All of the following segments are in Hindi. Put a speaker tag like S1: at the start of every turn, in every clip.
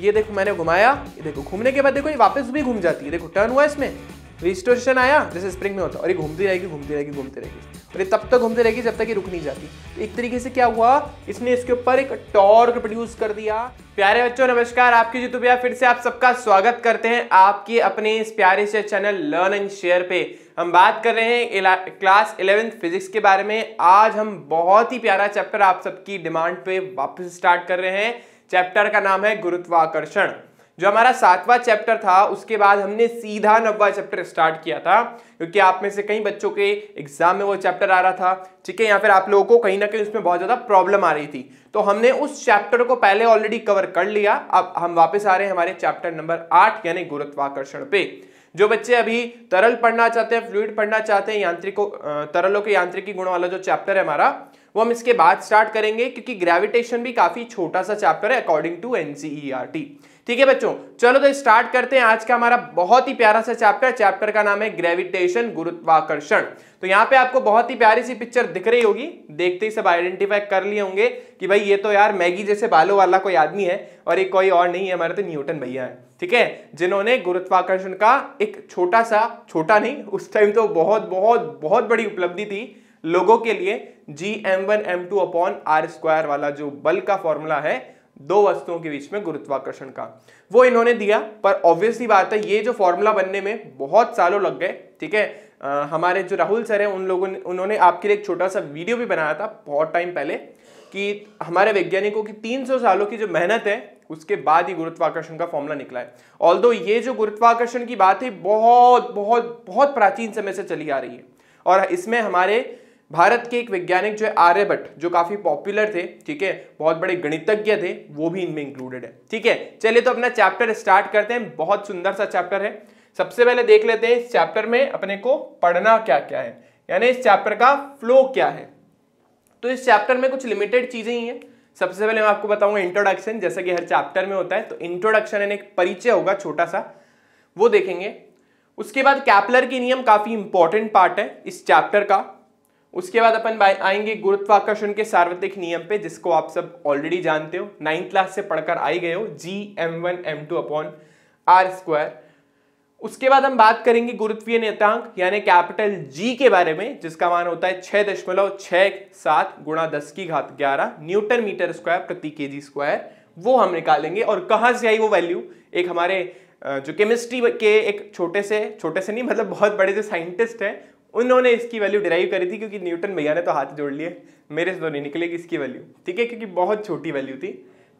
S1: ये देखो मैंने घुमाया देखो घूमने के बाद देखो ये वापस भी घूम जाती है देखो टर्न हुआ इसमें रिस्टोरेशन आया जैसे स्प्रिंग में होता है और ये घूमती रहेगी घूमती रहेगी घूमती रहेगी और ये तब तक घूमती रहेगी जब तक ये रुक नहीं जाती तो एक तरीके से क्या हुआ इसने इसके ऊपर एक टॉर्क प्रोड्यूस कर दिया प्यारे बच्चों नमस्कार आपकी जीतू भैया फिर से आप सबका स्वागत करते हैं आपके अपने इस प्यारे से चैनल लर्न एंड शेयर पे हम बात कर रहे हैं क्लास इलेवेंथ फिजिक्स के बारे में आज हम बहुत ही प्यारा चैप्टर आप सबकी डिमांड पे वापस स्टार्ट कर रहे हैं चैप्टर का नाम है गुरुत्वाकर्षण जो हमारा सातवां चैप्टर था उसके बाद हमने सीधा नब्बा चैप्टर स्टार्ट किया था क्योंकि आप में से कई बच्चों के एग्जाम में वो चैप्टर आ रहा था ठीक है या फिर आप लोगों को कहीं ना कहीं उसमें बहुत ज़्यादा प्रॉब्लम आ रही थी तो हमने उस चैप्टर को पहले ऑलरेडी कवर कर लिया अब हम वापस आ रहे हैं हमारे चैप्टर नंबर आठ यानी गुरुत्वाकर्षण पे जो बच्चे अभी तरल पढ़ना चाहते हैं फ्लूड पढ़ना चाहते हैं यांत्रिको तरलों के यांत्रिकी गुण वाला जो चैप्टर है हमारा वो हम इसके बाद स्टार्ट करेंगे क्योंकि ग्रेविटेशन भी काफी छोटा सा चैप्टर है अकॉर्डिंग टू एनसीईआरटी ठीक है बच्चों चलो तो स्टार्ट करते हैं आज का हमारा बहुत ही प्यारा सा चैप्टर चैप्टर का नाम है ग्रेविटेशन गुरुत्वाकर्षण तो यहाँ पे आपको बहुत ही प्यारी सी पिक्चर दिख रही होगी देखते ही सब आइडेंटिफाई कर लिए होंगे कि भाई ये तो यार मैगी जैसे बालों वाला कोई आदमी है और एक कोई और नहीं है हमारे तो न्यूटन भैया है ठीक है जिन्होंने गुरुत्वाकर्षण का एक छोटा सा छोटा नहीं उस टाइम तो बहुत बहुत बहुत बड़ी उपलब्धि थी लोगों के लिए G M one M two upon R square वाला जो बल का फॉर्मूला है दो वस्तुओं के बीच में गुरुत्वाकर्षण का वो इन्होंने दिया पर ऑब्वियसली बात है ये जो फॉर्मूला बनने में बहुत सालों लग गए ठीक है हमारे जो राहुल सर हैं उन लोगों ने उन्होंने आपके लिए एक छोटा सा वीडियो भी बनाया था बहुत टाइम पहले कि हमारे वैज्ञानिकों की 300 सालों की जो मेहनत है उसके बाद ही गुरुत्वाकर्षण का फॉर्मूला निकला है ऑल ये जो गुरुत्वाकर्षण की बात है बहुत बहुत बहुत प्राचीन समय से चली आ रही है और इसमें हमारे भारत के एक वैज्ञानिक जो है आर्यभट्ट जो काफी पॉपुलर थे ठीक है बहुत बड़े गणितज्ञ थे वो भी इनमें इंक्लूडेड है ठीक है चलिए तो अपना चैप्टर स्टार्ट करते हैं बहुत सुंदर सा चैप्टर है सबसे पहले देख लेते हैं इस चैप्टर में अपने को पढ़ना क्या क्या है यानी इस चैप्टर का फ्लो क्या है तो इस चैप्टर में कुछ लिमिटेड चीजें ही है सबसे पहले मैं आपको बताऊंगा इंट्रोडक्शन जैसा कि हर चैप्टर में होता है तो इंट्रोडक्शन यानी एक परिचय होगा छोटा सा वो देखेंगे उसके बाद कैपलर के नियम काफी इंपॉर्टेंट पार्ट है इस चैप्टर का उसके बाद अपन आएंगे गुरुत्वाकर्षण के सार्वत्रिक नियम पे जिसको आप सब ऑलरेडी जानते हो नाइन्थ क्लास से पढ़कर आई गए हो G M one M two upon R square उसके बाद हम बात करेंगे गुरुत्वीय नियतांक यानी कैपिटल जी के बारे में जिसका मान होता है छह दशमलव छह सात गुणा दस की घात ग्यारह न्यूटन मीटर स्क्वायर प्रति के जी स्क्वायर वो हम निकालेंगे और कहाँ से आई वो वैल्यू एक हमारे जो केमिस्ट्री के एक छोटे से छोटे से नहीं मतलब बहुत बड़े से साइंटिस्ट हैं उन्होंने इसकी वैल्यू डिराइव करी थी क्योंकि न्यूटन भैया ने तो हाथ जोड़ लिए मेरे से तो नहीं निकलेगी इसकी वैल्यू ठीक है क्योंकि बहुत छोटी वैल्यू थी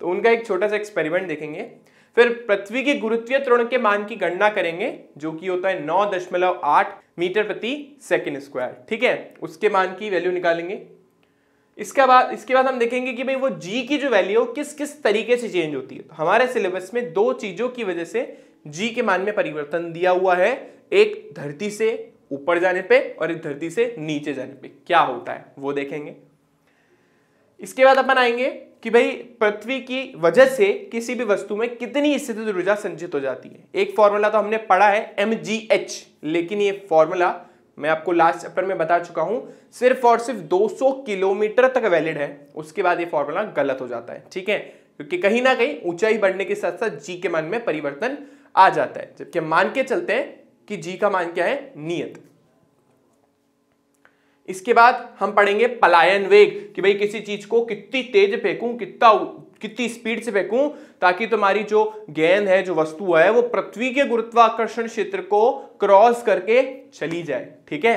S1: तो उनका एक छोटा सा एक्सपेरिमेंट देखेंगे फिर पृथ्वी के गुरुत्वीय त्रोण के मान की गणना करेंगे जो कि होता है नौ दशमलव आठ मीटर प्रति सेकेंड स्क्वायर ठीक है उसके मान की वैल्यू निकालेंगे इसके बाद इसके बाद हम देखेंगे कि भाई वो जी की जो वैल्यू किस किस तरीके से चेंज होती है तो हमारे सिलेबस में दो चीज़ों की वजह से जी के मान में परिवर्तन दिया हुआ है एक धरती से ऊपर जाने पे और इस धरती से नीचे जाने पे क्या होता है वो देखेंगे इसके बाद अपन आएंगे कि भाई पृथ्वी की वजह से किसी भी वस्तु में कितनी स्थितिज ऊर्जा संचित हो जाती है एक फॉर्मूला तो हमने पढ़ा है एम लेकिन ये फॉर्मूला मैं आपको लास्ट चैप्टर में बता चुका हूं सिर्फ और सिर्फ 200 किलोमीटर तक वैलिड है उसके बाद ये फॉर्मूला गलत हो जाता है ठीक है क्योंकि कहीं ना कहीं ऊंचाई बढ़ने के साथ साथ जी के मान में परिवर्तन आ जाता है जबकि मान के चलते हैं कि जी का मान क्या है नियत इसके बाद हम पढ़ेंगे पलायन वेग कि भाई किसी चीज को कितनी तेज फेंकू कितना कितनी स्पीड से फेंकूं ताकि तुम्हारी जो गेंद है जो वस्तु है वो पृथ्वी के गुरुत्वाकर्षण क्षेत्र को क्रॉस करके चली जाए ठीक है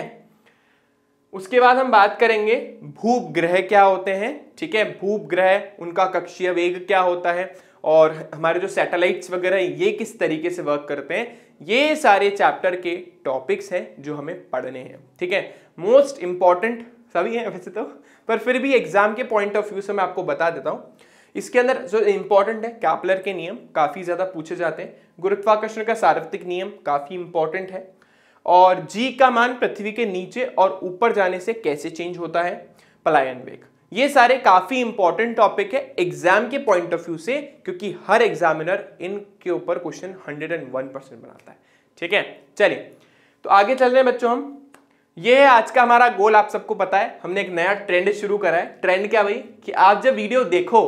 S1: उसके बाद हम बात करेंगे भूप ग्रह क्या होते हैं ठीक है भूप ग्रह उनका कक्षीय वेग क्या होता है और हमारे जो सैटेलाइट्स वगैरह ये किस तरीके से वर्क करते हैं ये सारे चैप्टर के टॉपिक्स हैं जो हमें पढ़ने हैं ठीक है मोस्ट इंपॉर्टेंट सभी हैं वैसे तो पर फिर भी एग्जाम के पॉइंट ऑफ व्यू से मैं आपको बता देता हूँ इसके अंदर जो इंपॉर्टेंट है कैपलर के नियम काफ़ी ज़्यादा पूछे जाते हैं गुरुत्वाकर्षण का सार्वत्रिक नियम काफ़ी इंपॉर्टेंट है और जी का मान पृथ्वी के नीचे और ऊपर जाने से कैसे चेंज होता है पलायन वेग ये सारे काफी इंपॉर्टेंट टॉपिक है एग्जाम के पॉइंट ऑफ व्यू से क्योंकि हर एग्जामिनर इनके ऊपर question hundred and one percent बनाता है ठीक है चलिए तो आगे चल रहे हैं बच्चों हम ये है आज का हमारा गोल आप सबको पता है हमने एक नया ट्रेंड शुरू करा है ट्रेंड क्या भाई कि आप जब वीडियो देखो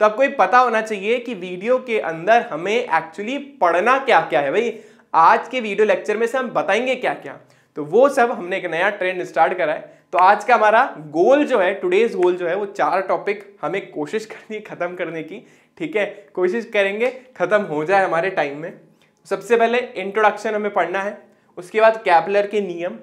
S1: तो आपको ये पता होना चाहिए कि वीडियो के अंदर हमें एक्चुअली पढ़ना क्या क्या है भाई आज के वीडियो लेक्चर में से हम बताएंगे क्या क्या तो वो सब हमने एक नया ट्रेंड स्टार्ट करा है तो आज का हमारा गोल जो है टुडेज गोल जो है वो चार टॉपिक हमें कोशिश करनी है ख़त्म करने की ठीक है कोशिश करेंगे ख़त्म हो जाए हमारे टाइम में सबसे पहले इंट्रोडक्शन हमें पढ़ना है उसके बाद कैपलर के नियम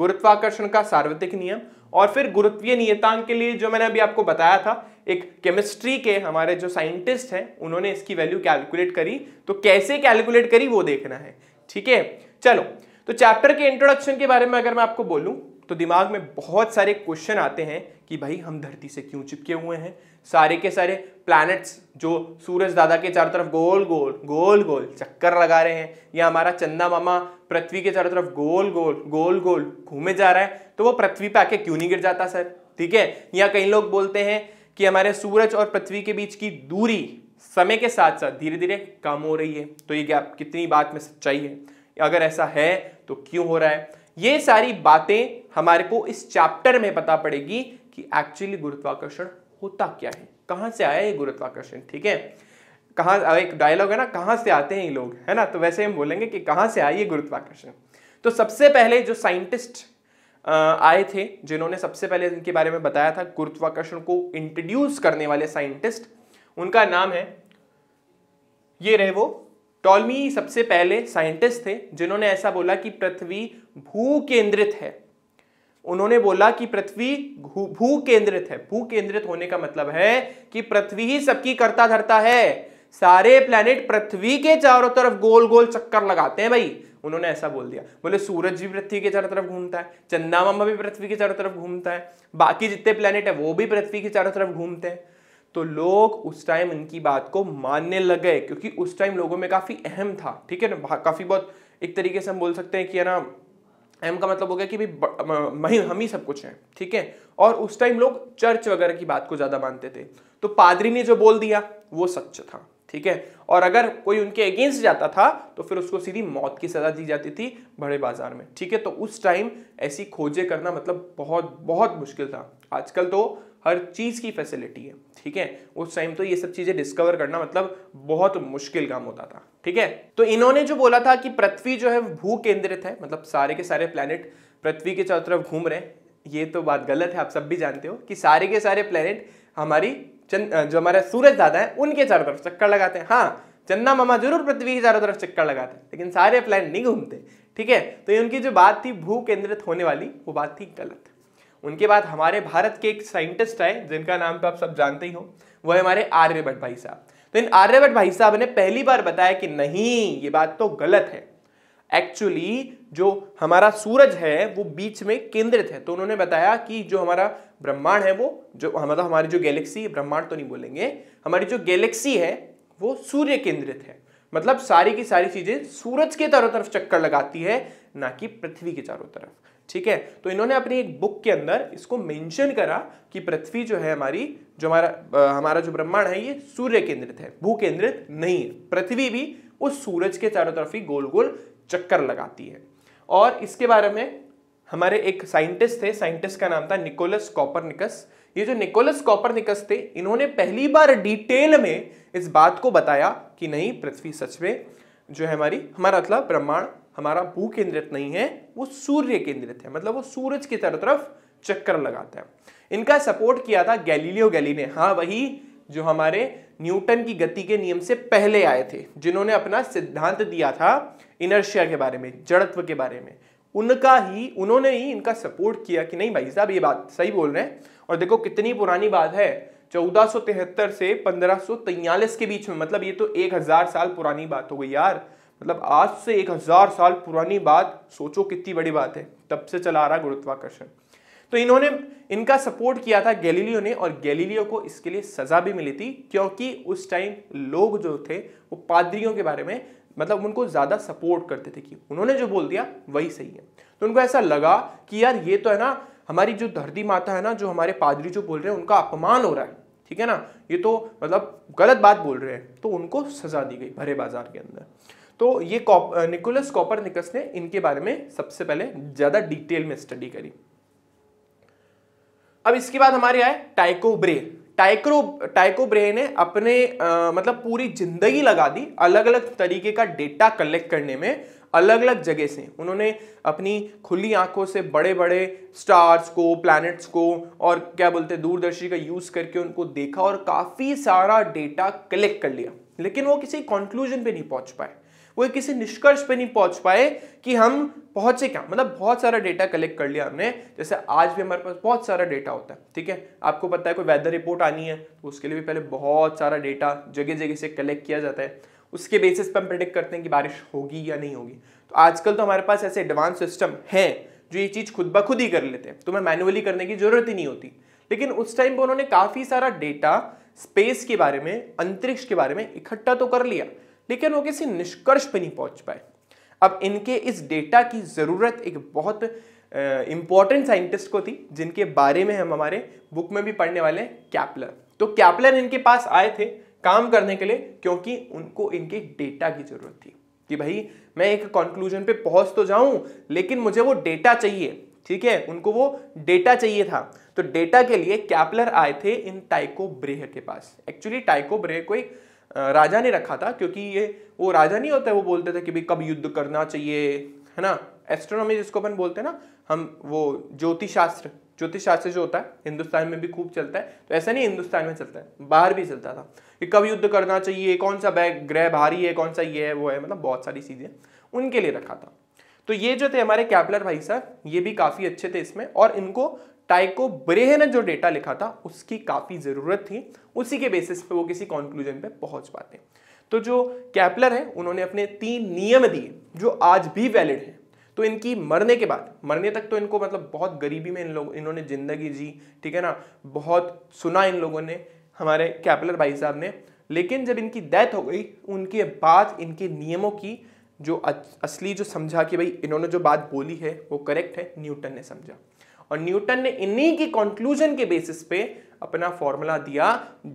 S1: गुरुत्वाकर्षण का सार्वत्रिक नियम और फिर गुरुत्वीय नियतांक के लिए जो मैंने अभी आपको बताया था एक केमिस्ट्री के हमारे जो साइंटिस्ट हैं उन्होंने इसकी वैल्यू कैलकुलेट करी तो कैसे कैलकुलेट करी वो देखना है ठीक है चलो तो चैप्टर के इंट्रोडक्शन के बारे में अगर मैं आपको बोलूँ तो दिमाग में बहुत सारे क्वेश्चन आते हैं कि भाई हम धरती से क्यों चिपके हुए हैं सारे के सारे प्लैनेट्स जो सूरज दादा के चारों तरफ गोल गोल गोल गोल चक्कर लगा रहे हैं या हमारा चंदा मामा पृथ्वी के चारों तरफ गोल गोल गोल गोल घूमे जा रहा है तो वो पृथ्वी पे आके क्यों नहीं गिर जाता सर ठीक है या कई लोग बोलते हैं कि हमारे सूरज और पृथ्वी के बीच की दूरी समय के साथ साथ धीरे धीरे कम हो रही है तो ये गैप कितनी बात में सच्चाई है अगर ऐसा है तो क्यों हो रहा है ये सारी बातें हमारे को इस चैप्टर में पता पड़ेगी कि एक्चुअली गुरुत्वाकर्षण होता क्या है कहाँ से आया ये गुरुत्वाकर्षण ठीक है कहां एक डायलॉग है ना कहां से आते हैं ये लोग है ना तो वैसे हम बोलेंगे कि कहां से आए ये गुरुत्वाकर्षण तो सबसे पहले जो साइंटिस्ट आए थे जिन्होंने सबसे पहले इनके बारे में बताया था गुरुत्वाकर्षण को इंट्रोड्यूस करने वाले साइंटिस्ट उनका नाम है ये रहे वो टॉलमी सबसे पहले साइंटिस्ट थे जिन्होंने ऐसा बोला कि पृथ्वी भू केंद्रित है उन्होंने बोला कि पृथ्वी भू केंद्रित है भू केंद्रित होने का मतलब है कि पृथ्वी ही सबकी करता धरता है सारे प्लेनेट पृथ्वी के चारों तरफ गोल गोल चक्कर लगाते हैं भाई उन्होंने ऐसा बोल दिया बोले सूरज भी पृथ्वी के चारों तरफ घूमता है चंदा मामा भी पृथ्वी के चारों तरफ घूमता है बाकी जितने प्लेनेट है वो भी पृथ्वी के चारों तरफ घूमते हैं तो लोग उस टाइम इनकी बात को मानने लग गए क्योंकि उस टाइम लोगों में काफ़ी अहम था ठीक है ना काफ़ी बहुत एक तरीके से हम बोल सकते हैं कि है ना अहम का मतलब हो गया कि भाई हम ही सब कुछ हैं ठीक है और उस टाइम लोग चर्च वगैरह की बात को ज़्यादा मानते थे तो पादरी ने जो बोल दिया वो सच था ठीक है और अगर कोई उनके अगेंस्ट जाता था तो फिर उसको सीधी मौत की सजा दी जाती थी बड़े बाजार में ठीक है तो उस टाइम ऐसी खोजें करना मतलब बहुत बहुत मुश्किल था आजकल तो हर चीज़ की फैसिलिटी है ठीक है उस टाइम तो ये सब चीजें डिस्कवर करना मतलब बहुत मुश्किल काम होता था ठीक है तो इन्होंने जो बोला था कि पृथ्वी जो है भू केंद्रित है मतलब सारे के सारे प्लैनेट पृथ्वी के चारों तरफ घूम रहे हैं ये तो बात गलत है आप सब भी जानते हो कि सारे के सारे प्लैनेट हमारी चंद जो हमारे सूरज दादा है उनके चारों तरफ चक्कर लगाते हैं हाँ चंदा मामा जरूर पृथ्वी के चारों तरफ चक्कर लगाते हैं लेकिन सारे प्लैनेट नहीं घूमते ठीक है तो ये उनकी जो बात थी भू केंद्रित होने वाली वो बात थी गलत उनके बाद हमारे भारत के एक साइंटिस्ट आए जिनका नाम तो आप सब जानते ही हो वो है हमारे आर्यभट्ट भाई साहब तो इन आर्यभट्ट भाई साहब ने पहली बार बताया कि नहीं ये बात तो गलत है एक्चुअली जो हमारा सूरज है वो बीच में केंद्रित है तो उन्होंने बताया कि जो हमारा ब्रह्मांड है वो जो मतलब हमारी जो गैलेक्सी ब्रह्मांड तो नहीं बोलेंगे हमारी जो गैलेक्सी है वो सूर्य केंद्रित है मतलब सारी की सारी चीजें सूरज के चारों तरफ चक्कर लगाती है ना कि पृथ्वी के चारों तरफ ठीक है तो इन्होंने अपनी एक बुक के अंदर इसको मेंशन करा कि पृथ्वी जो है हमारी जो हमारा आ, हमारा जो ब्रह्मांड है ये सूर्य केंद्रित है भू केंद्रित नहीं है पृथ्वी भी उस सूरज के चारों तरफ ही गोल गोल चक्कर लगाती है और इसके बारे में हमारे एक साइंटिस्ट थे साइंटिस्ट का नाम था निकोलस कॉपर ये जो निकोलस कॉपर थे इन्होंने पहली बार डिटेल में इस बात को बताया कि नहीं पृथ्वी सच में जो है हमारी हमारा मतलब ब्रह्मांड हमारा भू केंद्रित नहीं है वो सूर्य केंद्रित है मतलब वो सूरज की चारों तरफ चक्कर लगाता है इनका सपोर्ट किया था गैलीलियो गैली ने हाँ वही जो हमारे न्यूटन की गति के नियम से पहले आए थे जिन्होंने अपना सिद्धांत दिया था इनर्शिया के बारे में जड़त्व के बारे में उनका ही उन्होंने ही इनका सपोर्ट किया कि नहीं भाई साहब ये बात सही बोल रहे हैं और देखो कितनी पुरानी बात है चौदह से पंद्रह के बीच में मतलब ये तो एक साल पुरानी बात हो गई यार मतलब आज से एक हजार साल पुरानी बात सोचो कितनी बड़ी बात है तब से चला आ रहा गुरुत्वाकर्षण तो इन्होंने इनका सपोर्ट किया था गैलीलियो ने और गैलीलियो को इसके लिए सजा भी मिली थी क्योंकि उस टाइम लोग जो थे वो पादरियों के बारे में मतलब उनको ज़्यादा सपोर्ट करते थे कि उन्होंने जो बोल दिया वही सही है तो उनको ऐसा लगा कि यार ये तो है ना हमारी जो धरती माता है ना जो हमारे पादरी जो बोल रहे हैं उनका अपमान हो रहा है ठीक है ना ये तो मतलब गलत बात बोल रहे हैं तो उनको सज़ा दी गई भरे बाजार के अंदर तो ये निकोलस कॉपर निकस ने इनके बारे में सबसे पहले ज्यादा डिटेल में स्टडी करी अब इसके बाद हमारे आए टाइको ब्रे टाइक्रो टाइको ब्रे ने अपने आ, मतलब पूरी जिंदगी लगा दी अलग अलग तरीके का डेटा कलेक्ट करने में अलग अलग जगह से उन्होंने अपनी खुली आंखों से बड़े बड़े स्टार्स को प्लैनेट्स को और क्या बोलते हैं दूरदर्शी का यूज़ करके उनको देखा और काफ़ी सारा डेटा कलेक्ट कर लिया लेकिन वो किसी कंक्लूजन पे नहीं पहुंच पाए वो किसी निष्कर्ष पे नहीं पहुंच पाए कि हम पहुंचे क्या मतलब बहुत सारा डेटा कलेक्ट कर लिया हमने जैसे आज भी हमारे पास बहुत सारा डेटा होता है ठीक है आपको पता है कोई वेदर रिपोर्ट आनी है तो उसके लिए भी पहले बहुत सारा डेटा जगह जगह से कलेक्ट किया जाता है उसके बेसिस पर हम प्रिडिक्ट करते हैं कि बारिश होगी या नहीं होगी तो आजकल तो हमारे पास ऐसे एडवांस सिस्टम हैं जो ये चीज़ खुद ब खुद ही कर लेते हैं तो मैं मैनुअली करने की ज़रूरत ही नहीं होती लेकिन उस टाइम पर उन्होंने काफ़ी सारा डेटा स्पेस के बारे में अंतरिक्ष के बारे में इकट्ठा तो कर लिया लेकिन वो किसी निष्कर्ष पे नहीं पहुंच पाए अब इनके इस डेटा की ज़रूरत एक बहुत uh, साइंटिस्ट को थी जिनके बारे में हम हमारे बुक में भी पढ़ने वाले हैं कैपलर तो कैपलर इनके पास आए थे काम करने के लिए क्योंकि उनको इनके डेटा की ज़रूरत थी कि भाई मैं एक कंक्लूजन पे पहुंच तो जाऊं लेकिन मुझे वो डेटा चाहिए ठीक है उनको वो डेटा चाहिए था तो डेटा के लिए कैपलर आए थे इन टाइको ब्रेह के पास एक्चुअली टाइको ब्रेह को एक राजा ने रखा था क्योंकि ये वो राजा नहीं होता है वो बोलते थे कि भाई कब युद्ध करना चाहिए है ना एस्ट्रोनॉमी जिसको अपन बोलते हैं ना हम वो ज्योतिष शास्त्र ज्योतिष शास्त्र जो होता है हिंदुस्तान में भी खूब चलता है तो ऐसा नहीं हिंदुस्तान में चलता है बाहर भी चलता था कि कब युद्ध करना चाहिए कौन सा बैग ग्रह भारी है कौन सा ये है वो है मतलब बहुत सारी चीज़ें उनके लिए रखा था तो ये जो थे हमारे कैपलर भाई साहब ये भी काफ़ी अच्छे थे इसमें और इनको टाइको ब्रेह ने जो डेटा लिखा था उसकी काफ़ी ज़रूरत थी उसी के बेसिस पे वो किसी कॉन्क्लूजन पे पहुंच पाते तो जो कैपलर है उन्होंने अपने तीन नियम दिए जो आज भी वैलिड हैं तो इनकी मरने के बाद मरने तक तो इनको मतलब बहुत गरीबी में इन लोग इन्होंने ज़िंदगी जी ठीक है ना बहुत सुना इन लोगों ने हमारे कैपलर भाई साहब ने लेकिन जब इनकी डेथ हो गई उनके बाद इनके नियमों की जो असली जो समझा कि भाई इन्होंने जो बात बोली है वो करेक्ट है न्यूटन ने समझा और न्यूटन ने इन्हीं के कंक्लूजन के बेसिस पे अपना फॉर्मूला दिया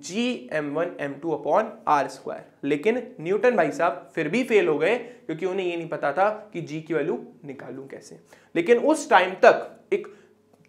S1: G M one M two upon R square लेकिन न्यूटन भाई साहब फिर भी फेल हो गए क्योंकि उन्हें ये नहीं पता था कि जी की वैल्यू निकालू कैसे लेकिन उस टाइम तक एक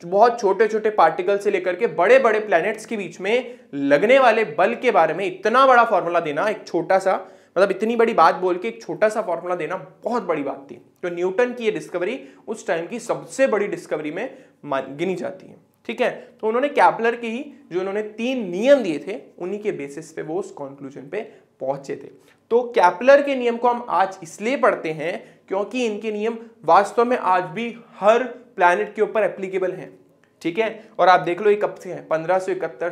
S1: बहुत छोटे छोटे पार्टिकल से लेकर के बड़े बड़े प्लैनेट्स के बीच में लगने वाले बल के बारे में इतना बड़ा फॉर्मूला देना एक छोटा सा मतलब इतनी बड़ी बात बोल के एक छोटा सा फॉर्मूला देना बहुत बड़ी बात थी तो न्यूटन की ये डिस्कवरी उस टाइम की सबसे बड़ी डिस्कवरी में गिनी जाती है ठीक है तो उन्होंने कैपलर के ही जो उन्होंने तीन नियम दिए थे उन्हीं के बेसिस पे वो उस कॉन्क्लूजन पे पहुंचे थे तो कैपलर के नियम को हम आज इसलिए पढ़ते हैं क्योंकि इनके नियम वास्तव में आज भी हर प्लानट के ऊपर एप्लीकेबल हैं ठीक है और आप देख लो ये कब से हैं पंद्रह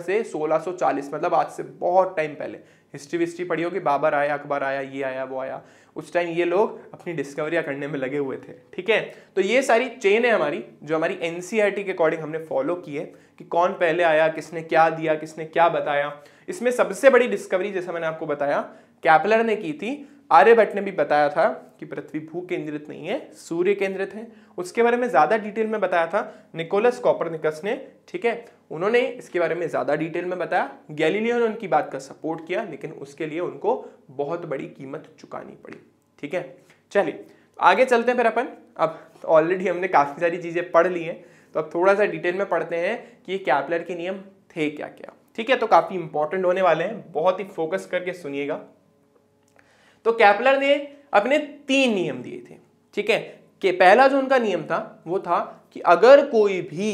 S1: से सोलह 1640 मतलब आज से बहुत टाइम पहले हिस्ट्री विस्ट्री पढ़ी होगी बाबर आया अकबर आया ये आया वो आया उस टाइम ये लोग अपनी डिस्कवरियाँ करने में लगे हुए थे ठीक है तो ये सारी चेन है हमारी जो हमारी एन e के अकॉर्डिंग हमने फॉलो की है कि कौन पहले आया किसने क्या दिया किसने क्या बताया इसमें सबसे बड़ी डिस्कवरी जैसा मैंने आपको बताया कैपलर ने की थी आर्यभट्ट ने भी बताया था कि पृथ्वी भू केंद्रित नहीं है सूर्य केंद्रित है उसके बारे में ज़्यादा डिटेल में बताया था निकोलस कॉपरनिकस ने ठीक है उन्होंने इसके बारे में ज़्यादा डिटेल में बताया गैलीलियो ने उनकी बात का सपोर्ट किया लेकिन उसके लिए उनको बहुत बड़ी कीमत चुकानी पड़ी ठीक है चलिए आगे चलते हैं फिर अपन अब ऑलरेडी हमने काफ़ी सारी चीज़ें पढ़ ली हैं तो अब थोड़ा सा डिटेल में पढ़ते हैं कि कैपलर के नियम थे क्या क्या ठीक है तो काफ़ी इंपॉर्टेंट होने वाले हैं बहुत ही फोकस करके सुनिएगा तो कैपलर ने अपने तीन नियम दिए थे ठीक है कि पहला जो उनका नियम था वो था कि अगर कोई भी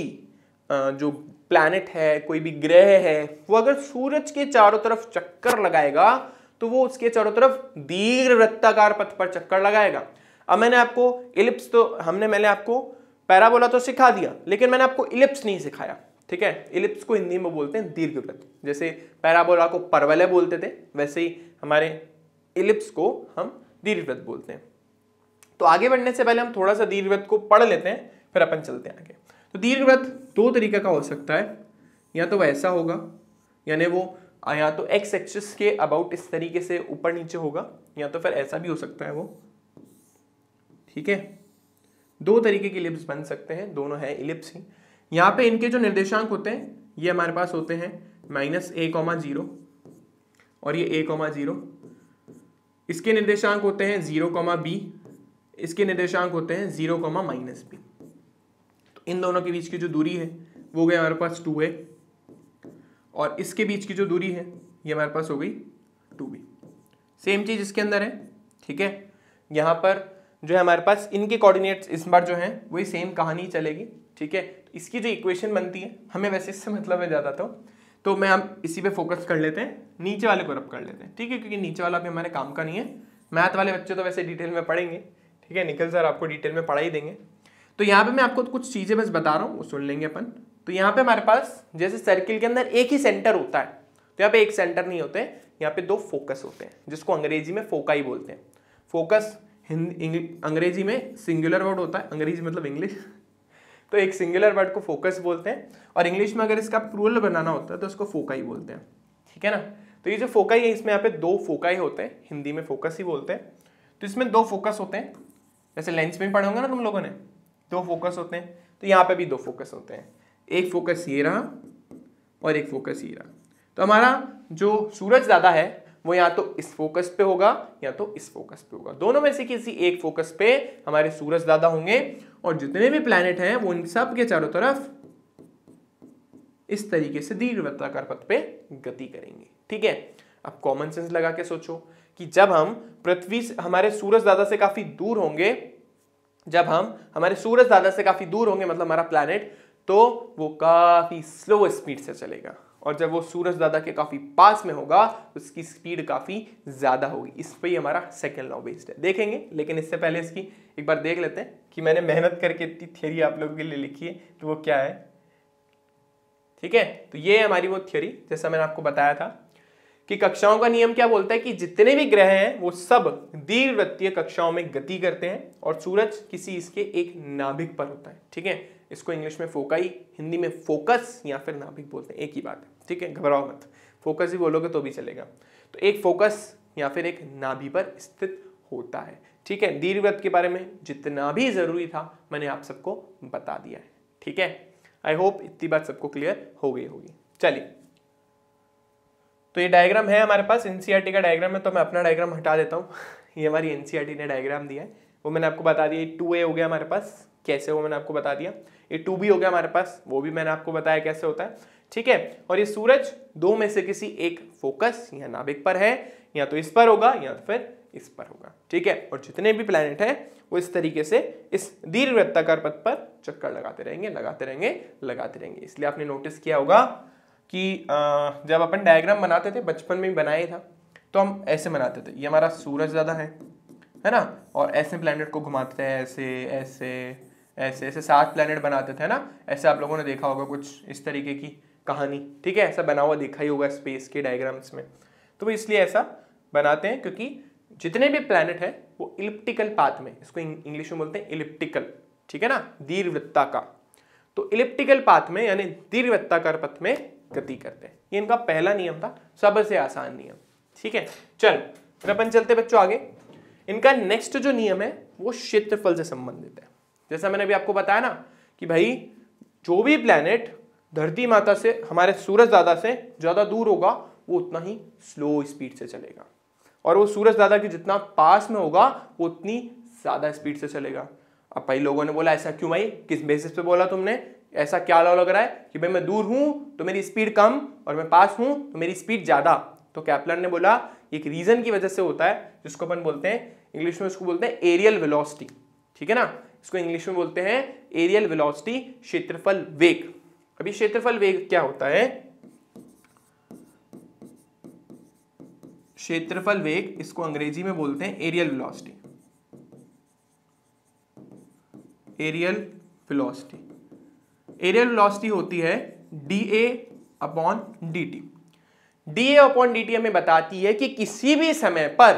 S1: जो प्लैनेट है कोई भी ग्रह है वो अगर सूरज के चारों तरफ चक्कर लगाएगा तो वो उसके चारों तरफ दीर्घ वृत्ताकार पथ पर चक्कर लगाएगा अब मैंने आपको इलिप्स तो हमने मैंने आपको पैराबोला तो सिखा दिया लेकिन मैंने आपको इलिप्स नहीं सिखाया ठीक है इलिप्स को हिंदी में बोलते हैं दीर्घवृत्त जैसे पैराबोला को परवलय बोलते थे वैसे ही हमारे इलिप्स को हम दीर्घवृत्त बोलते हैं तो आगे बढ़ने से पहले हम थोड़ा सा दीर्घवृत्त को पढ़ लेते हैं फिर अपन चलते हैं आगे तो दीर्घवृत्त दो तरीके का हो सकता है या तो वैसा होगा यानी वो या तो एक्स एक्सिस के अबाउट इस तरीके से ऊपर नीचे होगा या तो फिर ऐसा भी हो सकता है वो ठीक है दो तरीके के इलिप्स बन सकते हैं दोनों है इलिप्स ही यहाँ पे इनके जो निर्देशांक होते हैं ये हमारे पास होते हैं माइनस ए कॉमा जीरो और ये ए कॉमा जीरो इसके निर्देशांक होते हैं जीरो कॉमा बी इसके निर्देशांक होते हैं जीरो कॉमा माइनस बी तो इन दोनों के बीच की जो दूरी है वो गई हमारे पास टू ए और इसके बीच की जो दूरी है ये हमारे पास हो गई टू बी सेम चीज़ इसके अंदर है ठीक है यहाँ पर जो है हमारे पास इनके कोऑर्डिनेट्स इस बार जो हैं वही सेम कहानी चलेगी ठीक है तो इसकी जो इक्वेशन बनती है हमें वैसे इससे मतलब है ज़्यादा तो तो मैं हम इसी पे फोकस कर लेते हैं नीचे वाले को रब कर लेते हैं ठीक है क्योंकि नीचे वाला भी हमारे काम का नहीं है मैथ वाले बच्चे तो वैसे डिटेल में पढ़ेंगे ठीक है निखिल सर आपको डिटेल में पढ़ा ही देंगे तो यहाँ पे मैं आपको कुछ चीज़ें बस बता रहा हूँ वो सुन लेंगे अपन तो यहाँ पे हमारे पास जैसे सर्किल के अंदर एक ही सेंटर होता है तो यहाँ पे एक सेंटर नहीं होते यहाँ पे दो फोकस होते हैं जिसको अंग्रेजी में फोकाई बोलते हैं फोकस हिंदी अंग्रेजी में सिंगुलर वर्ड होता है अंग्रेजी मतलब इंग्लिश तो एक सिंगुलर वर्ड को फोकस बोलते हैं और इंग्लिश में अगर इसका प्रूल बनाना होता है तो उसको फोकाई बोलते हैं ठीक है ना तो ये जो फोकाई है इसमें यहाँ पे दो फोकाई होते हैं हिंदी में फोकस ही बोलते हैं तो इसमें दो फोकस होते हैं जैसे लेंस में पढ़े होंगे ना तुम लोगों ने दो फोकस होते हैं तो यहाँ पे भी दो फोकस होते हैं एक फोकस ये रहा और एक फोकस ये रहा तो हमारा जो सूरज दादा है वो या तो इस फोकस पे होगा या तो इस फोकस पे होगा दोनों में से किसी एक फोकस पे हमारे सूरज दादा होंगे और जितने भी प्लैनेट हैं वो उन सब के चारों तरफ इस तरीके से दीर्घवृत्ताकार पथ पे गति करेंगे ठीक है अब कॉमन सेंस लगा के सोचो कि जब हम पृथ्वी हमारे सूरज दादा से काफी दूर होंगे जब हम हमारे सूरज दादा से काफी दूर होंगे मतलब हमारा प्लैनेट तो वो काफी स्लो स्पीड से चलेगा और जब वो सूरज दादा के काफ़ी पास में होगा उसकी स्पीड काफ़ी ज़्यादा होगी इस पर ही हमारा सेकेंड लॉ बेस्ड है देखेंगे लेकिन इससे पहले इसकी एक बार देख लेते हैं कि मैंने मेहनत करके इतनी थियरी आप लोगों के लिए लिखी है तो वो क्या है ठीक है तो ये है हमारी वो थ्योरी जैसा मैंने आपको बताया था कि कक्षाओं का नियम क्या बोलता है कि जितने भी ग्रह हैं वो सब दीर्घवृत्तीय कक्षाओं में गति करते हैं और सूरज किसी इसके एक नाभिक पर होता है ठीक है इसको इंग्लिश में फोकाई हिंदी में फोकस या फिर नाभिक बोलते हैं एक ही बात है ठीक है घबराओ मत फोकस ही बोलोगे तो भी चलेगा तो एक फोकस या फिर एक नाभि पर स्थित होता है ठीक है दीर्घ के बारे में जितना भी ज़रूरी था मैंने आप सबको बता दिया है ठीक है आई होप इतनी बात सबको क्लियर हो गई होगी चलिए तो ये डायग्राम है हमारे पास एनसीईआरटी e का डायग्राम है तो मैं अपना डायग्राम हटा देता हूँ ये हमारी एनसीईआरटी e ने डायग्राम दिया है वो मैंने आपको बता दिया टू ए हो गया हमारे पास कैसे वो मैंने आपको बता दिया ये टू बी हो गया हमारे पास वो भी मैंने आपको बताया कैसे होता है ठीक है और ये सूरज दो में से किसी एक फोकस या नाभिक पर है या तो इस पर होगा या तो फिर इस पर होगा ठीक है और जितने भी प्लैनेट हैं वो इस तरीके से इस दीर्घ वृत्ताकार पथ पर चक्कर लगाते रहेंगे लगाते रहेंगे लगाते रहेंगे इसलिए आपने नोटिस किया होगा कि जब अपन डायग्राम बनाते थे बचपन में बनाया था तो हम ऐसे बनाते थे ये हमारा सूरज ज़्यादा है है ना और ऐसे प्लैनेट को घुमाते थे ऐसे ऐसे ऐसे ऐसे सात प्लैनेट बनाते थे ना ऐसे आप लोगों ने देखा होगा कुछ इस तरीके की कहानी ठीक है ऐसा बना हुआ दिखा ही होगा स्पेस के डायग्राम्स में तो वो इसलिए ऐसा बनाते हैं क्योंकि जितने भी प्लानट हैं वो इलिप्टिकल पाथ में इसको इंग्लिश में बोलते हैं इलिप्टिकल ठीक है ना दीर्वृत्ता का तो इलिप्टिकल पाथ में यानी दीर्वृत्ताकार पथ में गति करते हैं ये इनका पहला नियम था सबसे आसान नियम ठीक है चलो फिर अपन चलते बच्चों आगे इनका नेक्स्ट जो नियम है वो क्षेत्रफल से संबंधित है जैसा मैंने अभी आपको बताया ना कि भाई जो भी प्लैनेट धरती माता से हमारे सूरज दादा से ज़्यादा दूर होगा वो उतना ही स्लो स्पीड से चलेगा और वो सूरज दादा के जितना पास में होगा वो उतनी ज़्यादा स्पीड से चलेगा अब भाई लोगों ने बोला ऐसा क्यों भाई किस बेसिस पे बोला तुमने ऐसा क्या लॉ लग रहा है कि भाई मैं दूर हूँ तो मेरी स्पीड कम और मैं पास हूँ तो मेरी स्पीड ज़्यादा तो कैप्लन ने बोला एक रीज़न की वजह से होता है जिसको अपन बोलते हैं इंग्लिश में उसको बोलते हैं एरियल वेलोसिटी ठीक है ना इसको इंग्लिश में बोलते हैं एरियल वेलोसिटी क्षेत्रफल वेग अभी क्षेत्रफल वेग क्या होता है क्षेत्रफल वेग इसको अंग्रेजी में बोलते हैं areal velocity areal velocity areal velocity होती है D A upon D T D A upon D T हमें बताती है कि किसी भी समय पर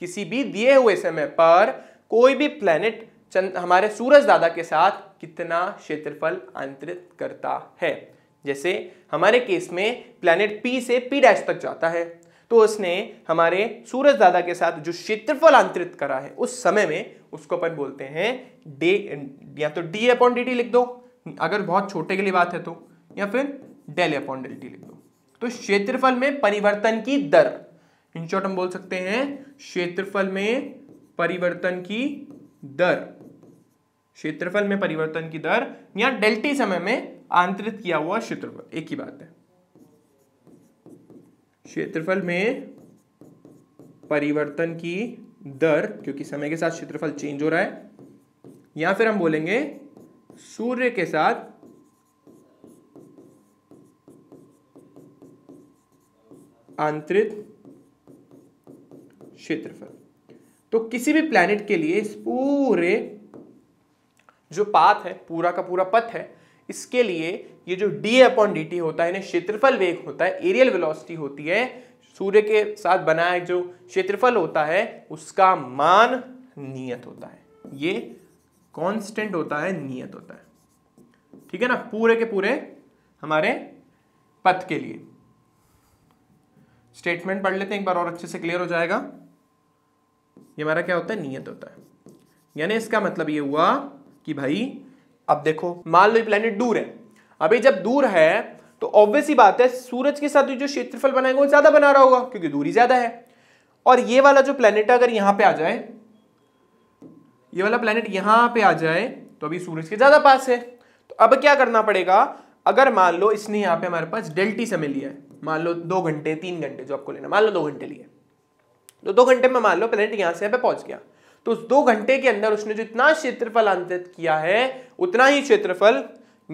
S1: किसी भी दिए हुए समय पर कोई भी प्लेनेट चंद हमारे सूरज दादा के साथ कितना क्षेत्रफल अंतरित करता है जैसे हमारे केस में प्लैनेट पी से पी डैश तक जाता है तो उसने हमारे सूरज दादा के साथ जो क्षेत्रफल अंतरित करा है उस समय में उसको अपन बोलते हैं डे या तो डी अपॉन डी लिख दो अगर बहुत छोटे के लिए बात है तो या फिर डेल अपॉन डेल टी लिख दो तो क्षेत्रफल में परिवर्तन की दर इन शॉर्ट हम बोल सकते हैं क्षेत्रफल में परिवर्तन की दर क्षेत्रफल में परिवर्तन की दर या डेल्टी समय में आंतरित किया हुआ क्षेत्रफल एक ही बात है क्षेत्रफल में परिवर्तन की दर क्योंकि समय के साथ क्षेत्रफल चेंज हो रहा है या फिर हम बोलेंगे सूर्य के साथ आंतरित क्षेत्रफल तो किसी भी प्लैनेट के लिए इस पूरे जो पाथ है पूरा का पूरा पथ है इसके लिए ये जो डी अपॉन डी टी होता है यानी क्षेत्रफल वेग होता है एरियल वेलोसिटी होती है सूर्य के साथ बनाया जो क्षेत्रफल होता है उसका मान नियत होता है ये कांस्टेंट होता है नियत होता है ठीक है ना पूरे के पूरे हमारे पथ के लिए स्टेटमेंट पढ़ लेते हैं एक बार और अच्छे से क्लियर हो जाएगा ये हमारा क्या होता है नियत होता है यानी इसका मतलब ये हुआ कि भाई अब देखो मान लो प्लेनेट दूर है अभी जब दूर है तो ऑब्वियस ही बात है सूरज के साथ जो क्षेत्रफल बनाएगा वो ज्यादा बना रहा होगा क्योंकि दूरी ज्यादा है और ये वाला जो प्लेनेट अगर यहां पे आ जाए ये वाला प्लेनेट यहां पे आ जाए तो अभी सूरज के ज्यादा पास है तो अब क्या करना पड़ेगा अगर मान लो इसने यहां पे हमारे पास डेल्टी समय लिया है मान लो दो घंटे तीन घंटे जो आपको लेना मान लो दो घंटे लिए तो दो घंटे में मान लो प्लेनेट यहां से पहुंच गया तो उस दो घंटे के अंदर उसने जो इतना क्षेत्रफल अंतरित किया है उतना ही क्षेत्रफल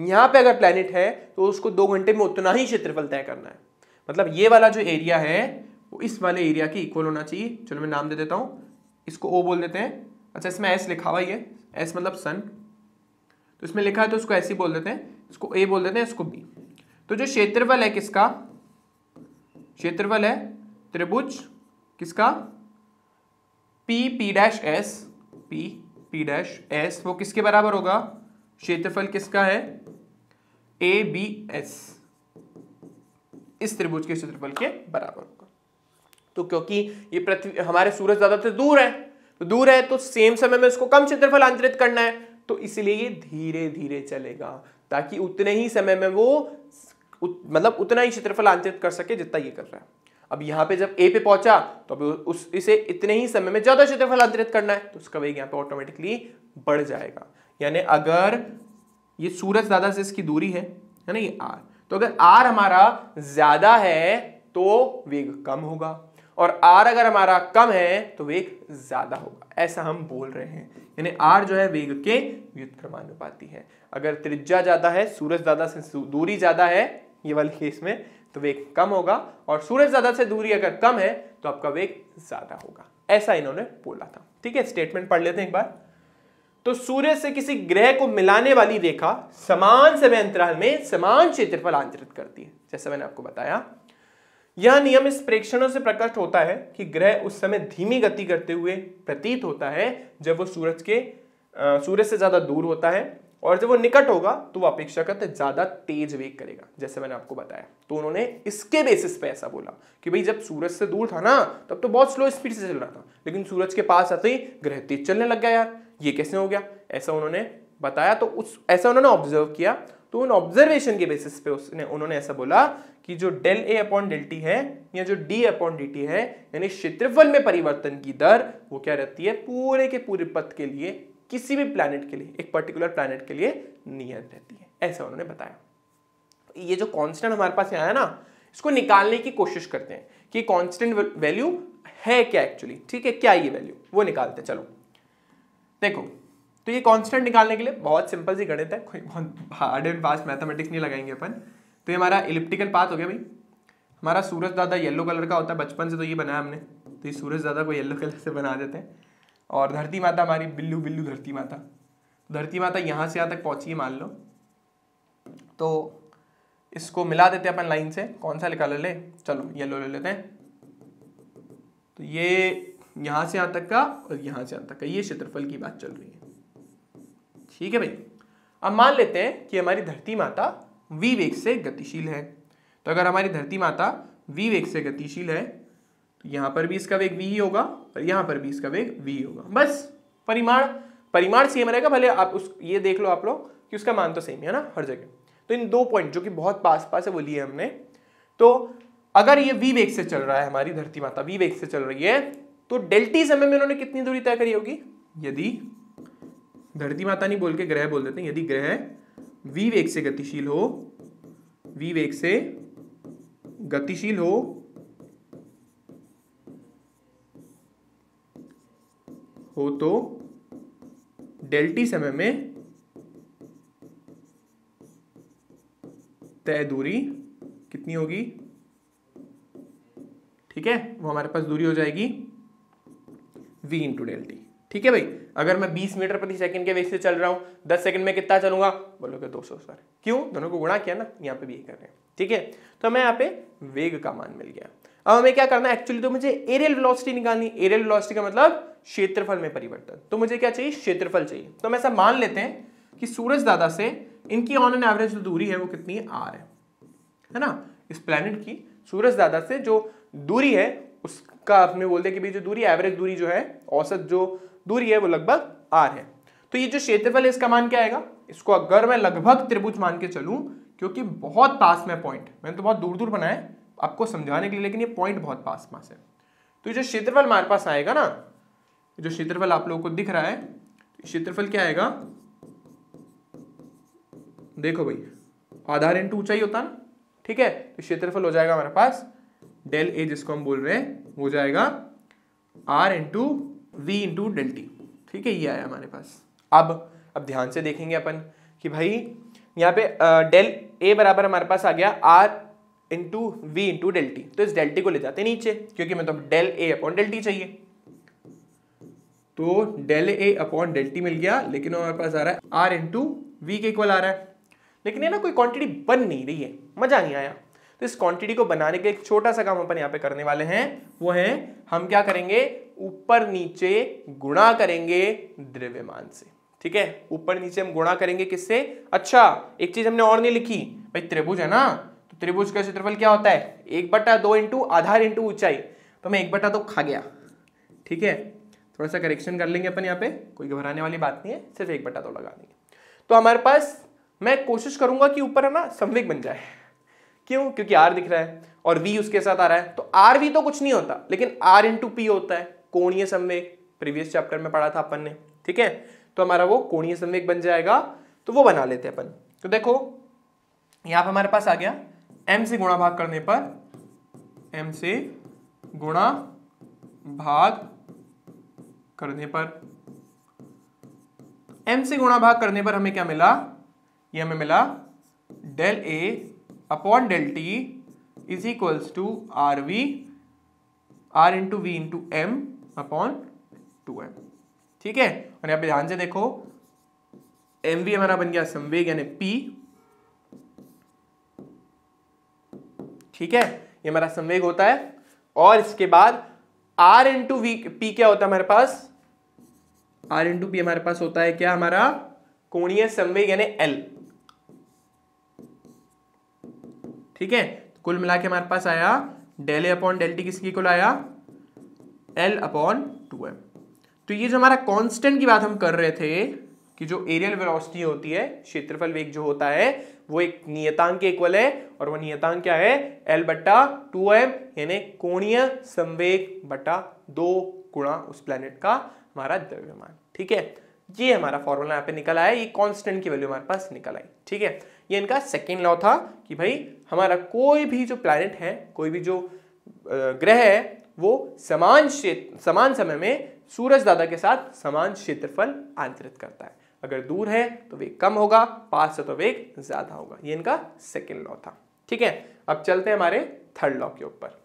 S1: यहाँ पे अगर प्लेनेट है तो उसको दो घंटे में उतना ही क्षेत्रफल तय करना है मतलब ये वाला जो एरिया है वो इस वाले एरिया के इक्वल होना चाहिए चलो मैं नाम दे देता हूँ इसको ओ बोल देते हैं अच्छा इसमें एस लिखा हुआ ये एस मतलब सन तो इसमें लिखा है तो उसको ऐसे बोल देते हैं इसको ए बोल देते हैं इसको बी तो जो क्षेत्रफल है किसका क्षेत्रफल है त्रिभुज किसका P P dash S P P dash S वो किसके बराबर होगा क्षेत्रफल किसका है ए बी एस इस त्रिभुज के क्षेत्रफल के बराबर होगा तो क्योंकि ये पृथ्वी हमारे सूरज ज्यादा से दूर है तो दूर है तो सेम समय में उसको कम क्षेत्रफल अंतरित करना है तो इसलिए ये धीरे धीरे चलेगा ताकि उतने ही समय में वो उत, मतलब उतना ही क्षेत्रफल अंतरित कर सके जितना ये कर रहा है अब यहां पे जब ए पे पहुंचा तो अब उस इसे इतने ही समय में ज्यादा क्षेत्रफल अंतरित करना है तो उसका वेग यहां पे ऑटोमेटिकली बढ़ जाएगा यानी अगर ये सूरज दादा से इसकी दूरी है है ना ये आर तो अगर आर हमारा ज्यादा है तो वेग कम होगा और आर अगर हमारा कम है तो वेग ज्यादा होगा ऐसा हम बोल रहे हैं यानी आर जो है वेग के व्युत्क्रमानुपाती है अगर त्रिज्या ज्यादा है सूरज ज्यादा से दूरी ज्यादा है ये वाले केस में तो वेग कम होगा और सूरज ज़्यादा से दूरी अगर कम है तो आपका वेग ज़्यादा होगा ऐसा इन्होंने बोला था ठीक है स्टेटमेंट पढ़ लेते हैं एक बार तो सूर्य से किसी ग्रह को मिलाने वाली रेखा समान समय अंतराल में समान क्षेत्रफल आंतरित करती है जैसा मैंने आपको बताया यह नियम इस प्रेक्षणों से प्रकट होता है कि ग्रह उस समय धीमी गति करते हुए प्रतीत होता है जब वो सूरज के सूर्य से ज्यादा दूर होता है और जब वो निकट होगा तो वो अपेक्षाकृत ज़्यादा तेज वेग करेगा जैसे मैंने आपको बताया तो उन्होंने इसके बेसिस पे ऐसा बोला कि भाई जब सूरज से दूर था ना तब तो बहुत स्लो स्पीड से चल रहा था लेकिन सूरज के पास आते ही ग्रह तेज चलने लग गया यार ये कैसे हो गया ऐसा उन्होंने बताया तो उस ऐसा उन्होंने ऑब्जर्व किया तो उन ऑब्जर्वेशन के बेसिस पे उसने उन्होंने ऐसा बोला कि जो del A upon del T है या जो डी अपॉन डी टी है यानी क्षेत्रफल में परिवर्तन की दर वो क्या रहती है पूरे के पूरे पथ के लिए किसी भी प्लानट के लिए एक पर्टिकुलर प्लानट के लिए नियर रहती है ऐसा उन्होंने बताया ये जो कांस्टेंट हमारे पास आया ना इसको निकालने की कोशिश करते हैं कि कांस्टेंट वैल्यू है क्या एक्चुअली ठीक है क्या ये वैल्यू वो निकालते हैं चलो देखो तो ये कांस्टेंट निकालने के लिए बहुत सिंपल सी गणित है कोई बहुत हार्ड एंड फास्ट मैथमेटिक्स नहीं लगाएंगे अपन तो ये हमारा इलिप्टिकल पाथ हो गया भाई हमारा सूरज दादा येलो कलर का होता है बचपन से तो ये बनाया हमने तो ये सूरज दादा को येलो कलर से बना देते हैं और धरती माता हमारी बिल्लू बिल्लू धरती माता धरती माता यहाँ से यहाँ तक पहुँची है मान लो तो इसको मिला देते हैं अपन लाइन से कौन सा निकाल ले चलो येलो ले लेते हैं तो ये यहाँ से यहाँ तक का और यहाँ से यहाँ तक का ये क्षेत्रफल की बात चल रही है ठीक है भाई अब मान लेते हैं कि हमारी धरती माता वी वेग से गतिशील है तो अगर हमारी धरती माता वी वेग से गतिशील है तो यहाँ पर भी इसका वेग वी ही होगा पर यहां पर भी इसका वेग v होगा बस परिमाण परिमाण सेम रहेगा भले आप उस ये देख लो आप लोग कि उसका मान तो सेम है ना हर जगह तो इन दो पॉइंट जो कि बहुत पास पास है वो लिए हमने तो अगर ये वी वेग से चल रहा है हमारी धरती माता वी वेग से चल रही है तो डेल्टी समय में उन्होंने कितनी दूरी तय करी होगी यदि धरती माता नहीं बोल के ग्रह बोल देते हैं यदि ग्रह वी वेग से गतिशील हो वी वेग से गतिशील हो हो तो डेल्टी समय में तय दूरी कितनी होगी ठीक है वो हमारे पास दूरी हो जाएगी v इंटू टू डेल्टी ठीक है भाई अगर मैं 20 मीटर प्रति सेकंड के वेग से चल रहा हूं 10 सेकंड में कितना चलूंगा बोलोगे 200 सर क्यों दोनों को गुणा किया ना यहां पे भी कर रहे हैं ठीक है तो हमें यहां पे वेग का मान मिल गया अब हमें क्या करना है एक्चुअली तो मुझे एरियल वेलोसिटी निकालनी एरियल वेलोसिटी का मतलब क्षेत्रफल में परिवर्तन तो मुझे क्या चाहिए क्षेत्रफल चाहिए तो हम ऐसा मान लेते हैं कि सूरज दादा से इनकी ऑन एन एवरेज जो दूरी है वो कितनी आर है है ना इस प्लैनेट की सूरज दादा से जो दूरी है उसका आपने बोल दिया कि भाई जो दूरी एवरेज दूरी जो है औसत जो दूरी है वो लगभग आर है तो ये जो क्षेत्रफल है इसका मान क्या आएगा इसको अगर मैं लगभग त्रिभुज मान के चलूँ क्योंकि बहुत पास में पॉइंट मैंने तो बहुत दूर दूर बनाया आपको समझाने के लिए लेकिन ये पॉइंट बहुत पास पास है तो ये जो क्षेत्रफल हमारे पास आएगा ना जो क्षेत्रफल आप लोगों को दिख रहा है क्षेत्रफल क्या आएगा देखो भाई आधार इंटू ऊंचाई होता ना ठीक है तो क्षेत्रफल हो जाएगा हमारे पास डेल ए जिसको हम बोल रहे हैं हो जाएगा R into V into del T ठीक है ये आया हमारे पास अब अब ध्यान से देखेंगे अपन कि भाई यहाँ पे डेल ए बराबर हमारे पास आ गया R into V into del T तो इस डेल टी को ले जाते नीचे क्योंकि मतलब del A upon del T चाहिए तो del A upon del T मिल गया लेकिन हमारे पास आ रहा है आर इंटू वी के इक्वल आ रहा है लेकिन ये ना कोई क्वांटिटी बन नहीं रही है मजा नहीं आया तो इस क्वांटिटी को बनाने के एक छोटा सा काम अपन यहाँ पे करने वाले हैं वो है हम क्या करेंगे ऊपर नीचे गुणा करेंगे द्रव्यमान से ठीक है ऊपर नीचे हम गुणा करेंगे किससे अच्छा एक चीज हमने और नहीं लिखी भाई त्रिभुज है ना तो त्रिभुज का क्षेत्रफल क्या होता है एक बटा दो इंटू आधार इंटू ऊंचाई तो मैं एक बटा दो खा गया ठीक है थोड़ा सा करेक्शन कर लेंगे अपन यहाँ पे कोई घबराने वाली बात नहीं है सिर्फ एक बटा दो तो लगा देंगे तो हमारे पास मैं कोशिश करूंगा कि ऊपर है ना संवेग बन जाए क्यों क्योंकि आर दिख रहा है और वी उसके साथ आ रहा है तो आर वी तो कुछ नहीं होता लेकिन आर इंटू पी होता है कोणीय संवेग प्रीवियस चैप्टर में पढ़ा था अपन ने ठीक है तो हमारा वो कोणीय संवेग बन जाएगा तो वो बना लेते हैं अपन तो देखो यहां पर हमारे पास आ गया एम से गुणा भाग करने पर एम से गुणा भाग करने पर एम से गुणा भाग करने पर हमें क्या मिला ये हमें मिला del A upon del T is equals to R V R into V into M upon two M ठीक है और यहां पे ध्यान से देखो एम वी हमारा बन गया संवेग यानी पी ठीक है ये हमारा संवेग होता है और इसके बाद आर इंटू वी पी क्या होता है हमारे पास आर इंटू पी हमारे पास होता है क्या हमारा कोणीय संवेग यानी एल ठीक है कुल मिला के हमारे पास आया del A upon del T किसकी कुल आया एल अपॉन टू एम तो ये जो हमारा कांस्टेंट की बात हम कर रहे थे कि जो एरियल वेलोसिटी होती है क्षेत्रफल वेग जो होता है वो एक नियतांक के इक्वल है और वो नियतांक क्या है एल बट्टा टू एम यानी कोणीय संवेग बट्टा दो गुणा उस प्लेनेट का हमारा द्रव्यमान ठीक है ये हमारा फॉर्मूला यहाँ पे निकल आया ये कांस्टेंट की वैल्यू हमारे पास निकल आई ठीक है ये इनका सेकेंड लॉ था कि भाई हमारा कोई भी जो प्लैनेट है कोई भी जो ग्रह है वो समान समान समय में सूरज दादा के साथ समान क्षेत्रफल आंतरित करता है अगर दूर है तो वेग कम होगा पास है तो वेग ज़्यादा होगा ये इनका सेकेंड लॉ था ठीक है अब चलते हैं हमारे थर्ड लॉ के ऊपर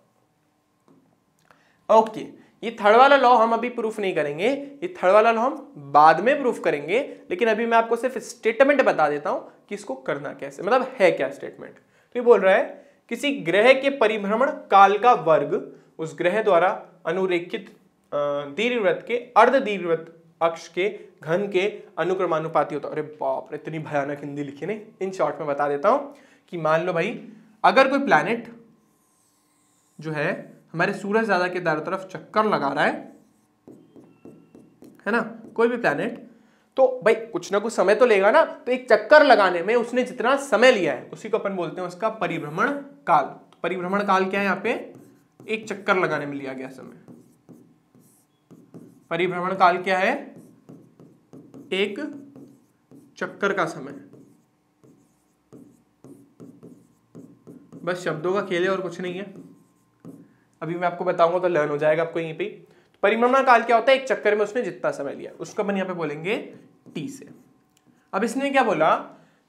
S1: ओके ये थर्ड वाला लॉ हम अभी प्रूफ नहीं करेंगे ये थर्ड वाला लॉ हम बाद में प्रूफ करेंगे लेकिन अभी मैं आपको सिर्फ स्टेटमेंट बता देता हूं कि इसको करना कैसे मतलब है क्या स्टेटमेंट तो ये बोल रहा है किसी ग्रह के परिभ्रमण काल का वर्ग उस ग्रह द्वारा अनुरेखित दीर्घवृत्त के अर्ध दीर्घवृत्त अक्ष के घन के अनुक्रमानुपाती होता है अरे बाप इतनी भयानक हिंदी लिखी नहीं इन शॉर्ट में बता देता हूं कि मान लो भाई अगर कोई प्लैनेट जो है हमारे सूरज दादा के दारों तरफ चक्कर लगा रहा है है ना कोई भी प्लैनेट तो भाई कुछ ना कुछ समय तो लेगा ना तो एक चक्कर लगाने में उसने जितना समय लिया है उसी को अपन बोलते हैं उसका परिभ्रमण काल तो परिभ्रमण काल क्या है यहाँ पे एक चक्कर लगाने में लिया गया समय परिभ्रमण काल क्या है एक चक्कर का समय बस शब्दों का खेल है और कुछ नहीं है अभी मैं आपको बताऊंगा तो लर्न हो जाएगा आपको यहीं पे तो परिभ्रमण काल क्या होता है एक चक्कर में उसने जितना समय लिया उसको अपन यहां पे बोलेंगे टी से अब इसने क्या बोला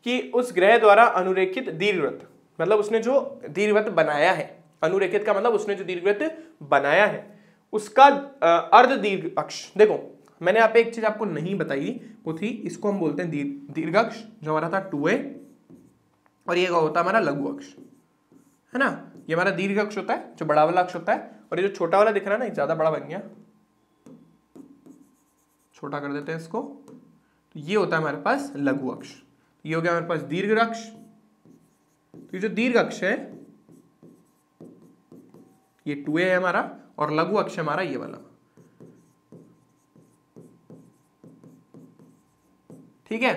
S1: कि उस ग्रह द्वारा अनुरेखित दीर्घ्रत मतलब उसने जो दीर्घवृत्त बनाया है अनुरेखित का मतलब उसने जो दीर्घवृत्त बनाया है उसका अर्ध दीर्घ अक्ष देखो मैंने यहाँ पे एक चीज आपको नहीं बताई वो थी इसको हम बोलते हैं दीर्घ अक्ष जो हमारा था टू ए और ये होता है हमारा लघु अक्ष है ना ये हमारा दीर्घ अक्ष होता है जो बड़ा वाला अक्ष होता है और ये जो छोटा वाला दिख रहा है ना ज्यादा बड़ा बन गया छोटा कर देते हैं इसको तो ये होता है हमारे पास लघु अक्ष तो ये हो गया हमारे पास दीर्घ अक्ष तो ये जो दीर्घ अक्ष है ये टू ए है हमारा और लघु अक्ष हमारा ये वाला ठीक है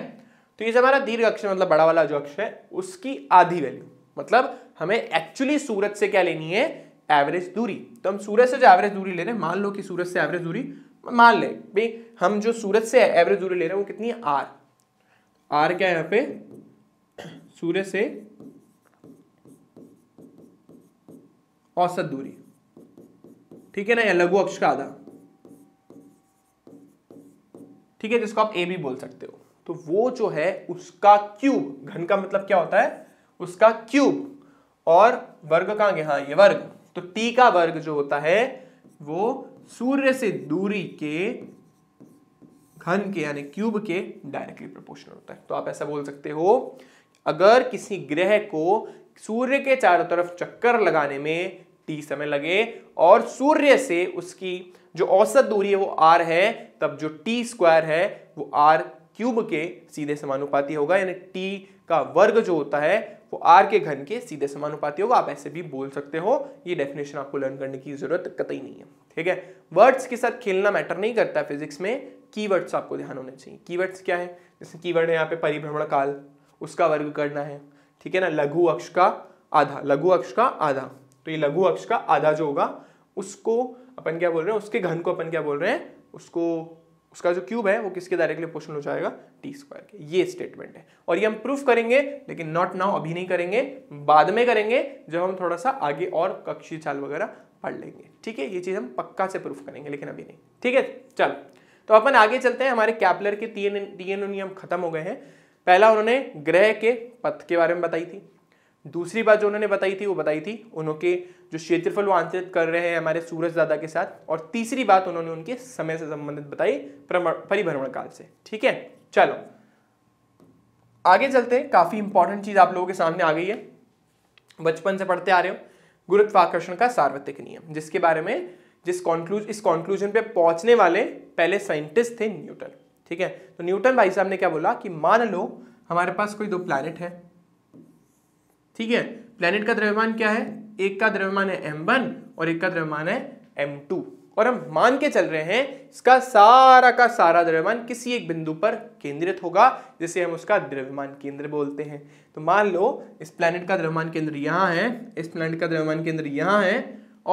S1: तो ये हमारा दीर्घ अक्षय मतलब बड़ा वाला जो अक्ष है उसकी आधी वैल्यू मतलब हमें एक्चुअली सूरत से क्या लेनी है एवरेज दूरी तो हम सूरत से जो एवरेज दूरी ले रहे हैं मान लो कि सूरत से एवरेज दूरी मान ले भाई हम जो सूरत से एवरेज दूरी ले रहे हैं वो कितनी है आर आर क्या है यहाँ पे सूर्य से औसत दूरी ठीक है ना या लघु अक्ष का आधा ठीक है जिसको आप ए भी बोल सकते हो तो वो जो है उसका क्यूब घन का मतलब क्या होता है उसका क्यूब और वर्ग का हाँ ये वर्ग तो टी का वर्ग जो होता है वो सूर्य से दूरी के घन के यानी क्यूब के डायरेक्टली प्रोपोर्शनल होता है तो आप ऐसा बोल सकते हो अगर किसी ग्रह को सूर्य के चारों तरफ चक्कर लगाने में टी समय लगे और सूर्य से उसकी जो औसत दूरी है वो आर है तब जो टी स्क्वायर है वो आर क्यूब के सीधे समानुपाती होगा यानी टी का वर्ग जो होता है वो आर के घन के सीधे समानुपाती होगा आप ऐसे भी बोल सकते हो ये डेफिनेशन आपको लर्न करने की जरूरत कतई नहीं है ठीक है वर्ड्स के साथ खेलना मैटर नहीं करता फिजिक्स में कीवर्ड्स आपको ध्यान होने चाहिए कीवर्ड्स क्या है जैसे कीवर्ड है यहाँ पे परिभ्रमण काल उसका वर्ग करना है ठीक है ना लघु अक्ष का आधा लघु अक्ष का आधा तो ये लघु अक्ष का आधा जो होगा उसको अपन क्या बोल रहे हैं उसके घन को अपन क्या बोल रहे हैं उसको उसका जो क्यूब है वो किसके डायरेक्टली पोषण हो जाएगा टी स्क्वायर के ये स्टेटमेंट है और ये हम प्रूफ करेंगे लेकिन नॉट नाउ अभी नहीं करेंगे बाद में करेंगे जब हम थोड़ा सा आगे और कक्षी चाल वगैरह पढ़ लेंगे ठीक है ये चीज़ हम पक्का से प्रूफ करेंगे लेकिन अभी नहीं ठीक है चल तो अपन आगे चलते हैं हमारे कैपलर के तीन तीन नियम खत्म हो गए हैं पहला उन्होंने ग्रह के पथ के बारे में बताई थी दूसरी बात जो उन्होंने बताई थी वो बताई थी उनके जो क्षेत्रफल वो आंतरित कर रहे हैं हमारे सूरज दादा के साथ और तीसरी बात उन्होंने उनके समय से संबंधित बताई परिभ्रमण काल से ठीक है चलो आगे चलते हैं काफी इंपॉर्टेंट चीज आप लोगों के सामने आ गई है बचपन से पढ़ते आ रहे हो गुरुत्वाकर्षण का सार्वत्रिक नियम जिसके बारे में जिस कॉन्क्लूज इस कॉन्क्लूजन पे पहुंचने वाले पहले साइंटिस्ट थे न्यूटन ठीक है तो न्यूटन भाई साहब ने क्या बोला कि मान लो हमारे पास कोई दो प्लैनेट है ठीक है प्लेनेट का द्रव्यमान क्या है एक का द्रव्यमान है एम वन और एक का द्रव्यमान है एम टू और हम मान के चल रहे हैं इसका सारा का सारा द्रव्यमान किसी एक बिंदु पर केंद्रित होगा जिसे हम उसका द्रव्यमान केंद्र बोलते हैं तो मान लो इस प्लानट का द्रव्यमान केंद्र यहाँ है इस प्लानट का द्रव्यमान केंद्र यहाँ है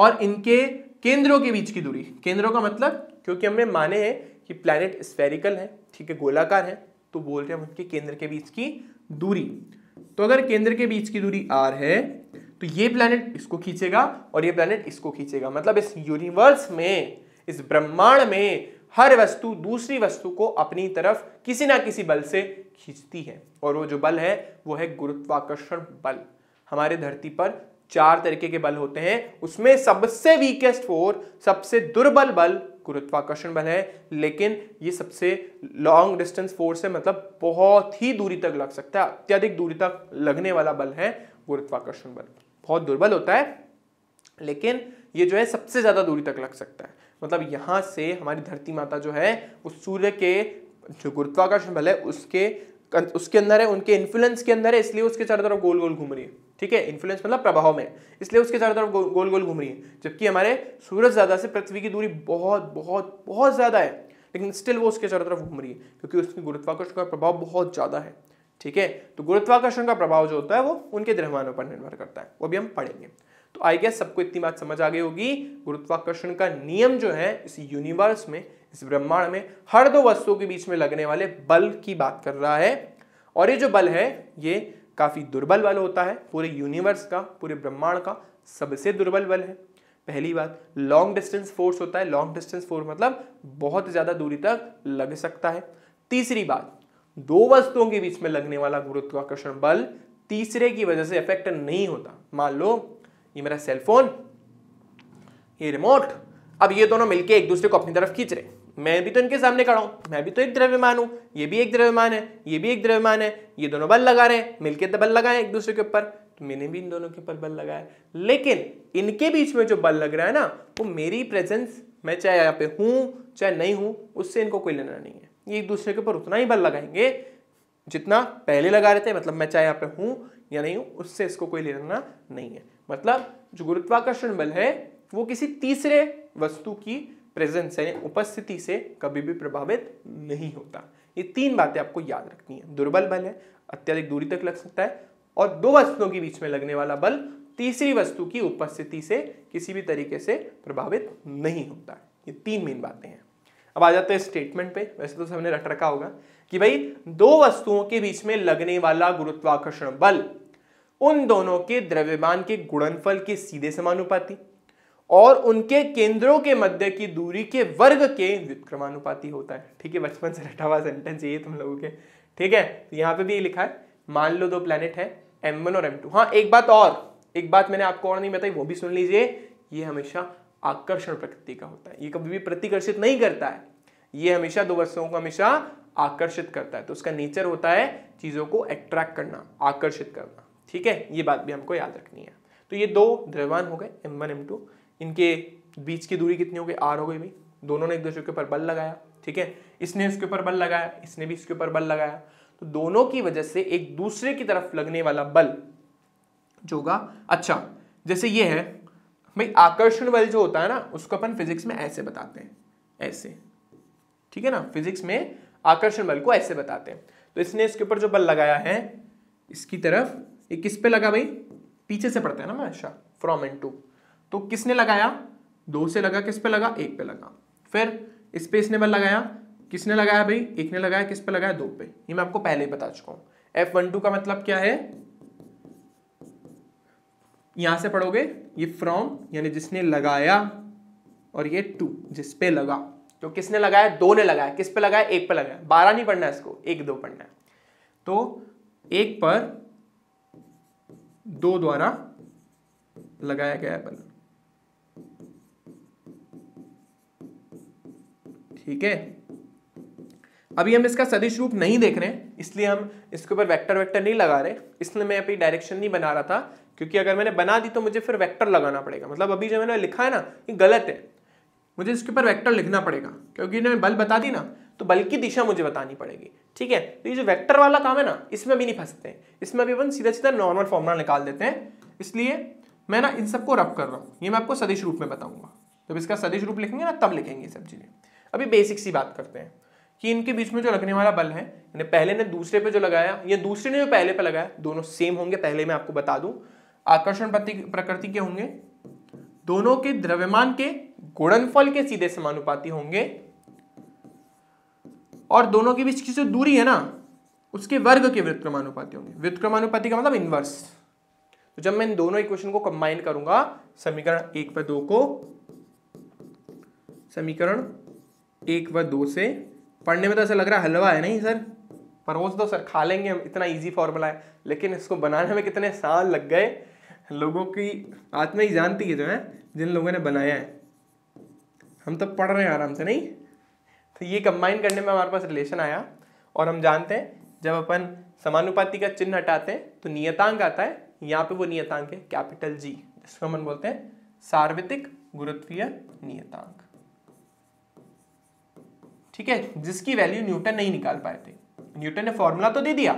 S1: और इनके केंद्रों के बीच की दूरी केंद्रों का मतलब क्योंकि हमने माने हैं कि प्लैनेट स्फेरिकल है ठीक है गोलाकार है तो बोल रहे हैं उनके केंद्र के बीच की दूरी तो अगर केंद्र के बीच की दूरी आर है तो ये प्लानिट इसको खींचेगा और ये प्लानट इसको खींचेगा मतलब इस यूनिवर्स में इस ब्रह्मांड में हर वस्तु दूसरी वस्तु को अपनी तरफ किसी ना किसी बल से खींचती है और वो जो बल है वो है गुरुत्वाकर्षण बल हमारे धरती पर चार तरीके के बल होते हैं उसमें सबसे वीकेस्ट फोर सबसे दुर्बल बल गुरुत्वाकर्षण बल है लेकिन ये सबसे लॉन्ग डिस्टेंस फोर्स है मतलब बहुत ही दूरी तक लग सकता है अत्यधिक दूरी तक लगने वाला बल है गुरुत्वाकर्षण बल बहुत दुर्बल होता है लेकिन ये जो है सबसे ज़्यादा दूरी तक लग सकता है मतलब यहाँ से हमारी धरती माता जो है वो सूर्य के जो गुरुत्वाकर्षण बल है उसके उसके अंदर है उनके इन्फ्लुएंस के अंदर है इसलिए उसके चारों तरफ गोल गोल घूम रही है ठीक है इन्फ्लुएंस मतलब प्रभाव में इसलिए उसके चारों तरफ गोल गोल घूम रही है जबकि हमारे सूरज ज़्यादा से पृथ्वी की दूरी बहुत बहुत बहुत ज़्यादा है लेकिन स्टिल वो उसके चारों तरफ घूम रही है क्योंकि उसकी गुरुत्वाकर्षण का प्रभाव बहुत ज़्यादा है ठीक है तो गुरुत्वाकर्षण का प्रभाव जो होता है वो उनके द्रव्यमानों पर निर्भर करता है वो भी हम पढ़ेंगे तो आई गेस सबको इतनी बात समझ आ गई होगी गुरुत्वाकर्षण का नियम जो है इस यूनिवर्स में इस ब्रह्मांड में हर दो वस्तुओं के बीच में लगने वाले बल की बात कर रहा है और ये जो बल है ये काफ़ी दुर्बल बल होता है पूरे यूनिवर्स का पूरे ब्रह्मांड का सबसे दुर्बल बल है पहली बात लॉन्ग डिस्टेंस फोर्स होता है लॉन्ग डिस्टेंस फोर्स मतलब बहुत ज़्यादा दूरी तक लग सकता है तीसरी बात दो वस्तुओं के बीच में लगने वाला गुरुत्वाकर्षण बल तीसरे की वजह से इफेक्ट नहीं होता मान लो ये मेरा सेलफोन ये रिमोट अब ये दोनों मिलके एक दूसरे को अपनी तरफ खींच रहे मैं भी तो इनके सामने खड़ा हूँ मैं भी तो एक द्रव्यमान हूँ ये भी एक द्रव्यमान है ये भी एक द्रव्यमान है ये दोनों बल लगा रहे हैं मिलकर तो बल लगाए एक दूसरे के ऊपर तो मैंने भी इन दोनों के ऊपर बल लगाया लेकिन इनके बीच में जो बल लग रहा है ना वो मेरी प्रेजेंस मैं चाहे यहाँ पे हूँ चाहे नहीं हूँ उससे इनको कोई लेना नहीं है ये एक दूसरे के ऊपर उतना ही बल लगाएंगे जितना पहले लगा रहे थे मतलब मैं चाहे यहाँ पे हूँ या नहीं हूँ उससे इसको कोई लेना नहीं है मतलब जो गुरुत्वाकर्षण बल है वो किसी तीसरे वस्तु की प्रेजेंस यानी उपस्थिति से कभी भी प्रभावित नहीं होता ये तीन बातें आपको याद रखनी है दुर्बल बल है अत्यधिक दूरी तक लग सकता है और दो वस्तुओं के बीच में लगने वाला बल तीसरी वस्तु की उपस्थिति से किसी भी तरीके से प्रभावित नहीं होता ये तीन मेन बातें हैं अब आ जाते हैं स्टेटमेंट पे वैसे तो सबने रट रखा होगा कि भाई दो वस्तुओं के बीच में लगने वाला गुरुत्वाकर्षण बल उन दोनों के द्रव्यमान के गुणनफल के सीधे समानुपाती और उनके केंद्रों के मध्य की दूरी के वर्ग के विक्रमानुपाती होता है ठीक है बचपन से रटा हुआ सेंटेंस ये तुम लोगों के ठीक है तो यहाँ पे भी लिखा है मान लो दो प्लेनेट है एम वन और एम टू हाँ एक बात और एक बात मैंने आपको और नहीं बताई वो भी सुन लीजिए ये हमेशा आकर्षण प्रकृति का होता है ये कभी भी प्रतिकर्षित नहीं करता है ये हमेशा दो वस्तुओं को हमेशा आकर्षित करता है तो उसका नेचर होता है चीजों को अट्रैक्ट करना आकर्षित करना ठीक है ये बात भी हमको याद रखनी है तो ये दो द्रव्यमान हो गए एम वन एम टू इनके बीच की दूरी कितनी हो गई आर हो गई भाई दोनों ने एक दूसरे के ऊपर बल लगाया ठीक है इसने इसके ऊपर बल लगाया इसने भी इसके ऊपर बल लगाया तो दोनों की वजह से एक दूसरे की तरफ लगने वाला बल जो होगा अच्छा जैसे ये है भाई आकर्षण बल जो होता है ना उसको अपन फिजिक्स में ऐसे बताते हैं ऐसे ठीक है ना फिजिक्स में आकर्षण बल को ऐसे बताते हैं तो इसने इसके ऊपर जो बल लगाया है इसकी तरफ ये किस पे लगा भाई पीछे से पड़ता है ना अच्छा फ्रॉम एंड टू तो किसने लगाया दो से लगा किस पे लगा एक पे लगा फिर इस पे इसने बल लगाया किसने लगाया भाई एक ने लगाया किस पे लगाया दो पे ये मैं आपको पहले ही बता चुका हूं एफ वन टू का मतलब क्या है यहां से पढ़ोगे ये फ्रॉम यानी जिसने लगाया और ये टू जिस पे लगा तो किसने लगाया दो ने लगाया किस पे लगाया एक पे लगाया बारह नहीं पढ़ना है इसको एक दो पढ़ना है तो एक पर दो द्वारा लगाया गया बल ठीक है अभी हम इसका सदिश रूप नहीं देख रहे हैं इसलिए हम इसके ऊपर वेक्टर वेक्टर नहीं लगा रहे इसलिए मैं अपनी डायरेक्शन नहीं बना रहा था क्योंकि अगर मैंने बना दी तो मुझे फिर वेक्टर लगाना पड़ेगा मतलब अभी जो मैंने लिखा है ना ये गलत है मुझे इसके ऊपर वेक्टर लिखना पड़ेगा क्योंकि इन्होंने बल बता दी ना तो बल की दिशा मुझे बतानी पड़ेगी ठीक है तो ये जो वैक्टर वाला काम है ना इसमें भी नहीं फंसते इसमें भी अपन सीधा सीधा नॉर्मल फॉर्मूला निकाल देते हैं इसलिए मैं ना इन सबको रब कर रहा हूँ ये मैं आपको सदिश रूप में बताऊंगा जब इसका सदिश रूप लिखेंगे ना तब लिखेंगे ये सब चीज़ें अभी बेसिक सी बात करते हैं कि इनके बीच में जो लगने वाला बल है यानी पहले ने दूसरे पे जो लगाया या दूसरे ने जो पहले पे लगाया दोनों सेम होंगे पहले मैं आपको बता दूं आकर्षण प्रकृति के होंगे दोनों के द्रव्यमान के गुणनफल के सीधे समानुपाती होंगे और दोनों के बीच की जो दूरी है ना उसके वर्ग के व्युतक्रमानुपाती होंगे व्युतक्रमानुपाती का मतलब इनवर्स तो जब मैं इन दोनों इक्वेशन को कंबाइन करूंगा समीकरण एक पर दो को समीकरण एक व दो से पढ़ने में तो ऐसा लग रहा है हलवा है नहीं सर परोस दो सर खा लेंगे हम इतना इजी फॉर्मूला है लेकिन इसको बनाने में कितने साल लग गए लोगों की आत्मा ही जानती है जो है जिन लोगों ने बनाया है हम तो पढ़ रहे हैं आराम से नहीं तो ये कंबाइन करने में हमारे पास रिलेशन आया और हम जानते हैं जब अपन समानुपाति का चिन्ह हटाते हैं तो नियतांक आता है यहाँ पे वो नियतांक है कैपिटल जी जिसको हम बोलते हैं सार्वत्रिक गुरुत्वीय नियतांक ठीक है जिसकी वैल्यू न्यूटन नहीं निकाल पाए थे न्यूटन ने फॉर्मूला तो दे दिया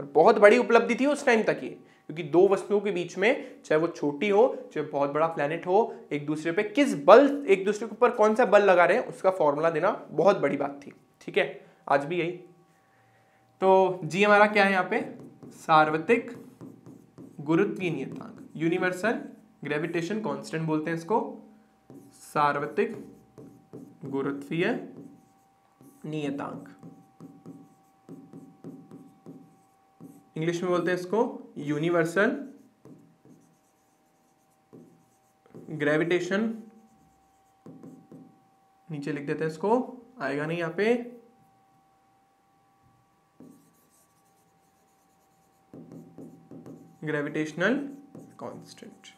S1: और बहुत बड़ी उपलब्धि थी उस टाइम तक ये क्योंकि दो वस्तुओं के बीच में चाहे वो छोटी हो चाहे बहुत बड़ा प्लेनेट हो एक दूसरे पे किस बल एक दूसरे के ऊपर कौन सा बल लगा रहे हैं उसका फॉर्मूला देना बहुत बड़ी बात थी ठीक है आज भी यही तो जी हमारा क्या है यहाँ पे सार्वत्रिक गुरुत्व नियतांक यूनिवर्सल ग्रेविटेशन कॉन्स्टेंट बोलते हैं इसको सार्वत्रिक गुरुत्वीय नियतांक इंग्लिश में बोलते हैं इसको यूनिवर्सल ग्रेविटेशन नीचे लिख देते हैं इसको आएगा नहीं यहां पे ग्रेविटेशनल कांस्टेंट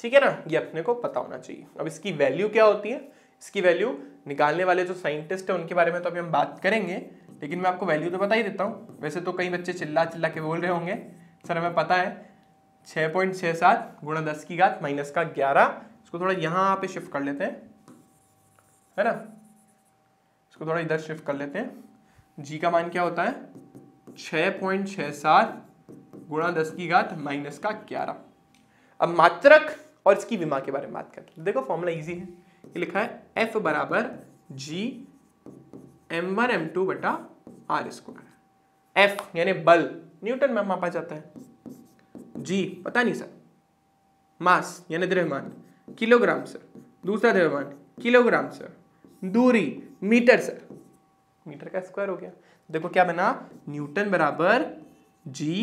S1: ठीक है ना ये अपने को पता होना चाहिए अब इसकी वैल्यू क्या होती है इसकी वैल्यू निकालने वाले जो साइंटिस्ट हैं उनके बारे में तो अभी हम बात करेंगे लेकिन मैं आपको वैल्यू तो बता ही देता हूँ वैसे तो कई बच्चे चिल्ला चिल्ला के बोल रहे होंगे सर हमें पता है छः पॉइंट छः सात गुणा दस की घात माइनस का ग्यारह इसको थोड़ा यहाँ पे शिफ्ट कर लेते हैं है ना इसको थोड़ा इधर शिफ्ट कर लेते हैं जी का मान क्या होता है छः पॉइंट छः सात गुणा दस की घात माइनस का ग्यारह अब मात्रक और इसकी विमा के बारे में बात करते हैं देखो फॉर्मूला ईजी है लिखा है एफ बराबर G M one M two बटा आर स्क्वायर एफ यानी बल न्यूटन में मापा जाता है जी पता नहीं सर मास यानी द्रव्यमान किलोग्राम सर दूसरा द्रव्यमान किलोग्राम सर दूरी मीटर सर मीटर का स्क्वायर हो गया देखो क्या बना न्यूटन बराबर जी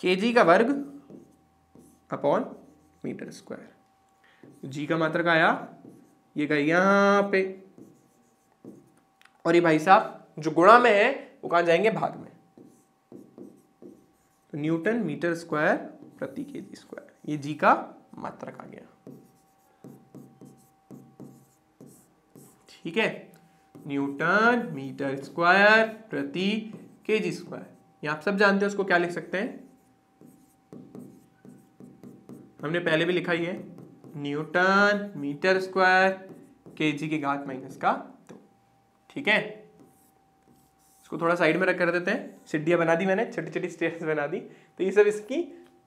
S1: के जी का वर्ग अपॉन मीटर स्क्वायर जी का मात्रक आया ये गया यहाँ पे और ये भाई साहब जो गुणा में है वो कहा जाएंगे भाग में तो न्यूटन मीटर स्क्वायर प्रति के जी स्क्वायर ये जी का मात्रक आ गया ठीक है न्यूटन मीटर स्क्वायर प्रति के जी स्क्वायर ये आप सब जानते हैं उसको क्या लिख सकते हैं हमने पहले भी लिखा ही है न्यूटन मीटर स्क्वायर के जी की घात माइनस का दो ठीक है इसको थोड़ा साइड में रख कर देते हैं सीढ़ियाँ बना दी मैंने छोटी छोटी स्टेप्स बना दी तो ये सब इसकी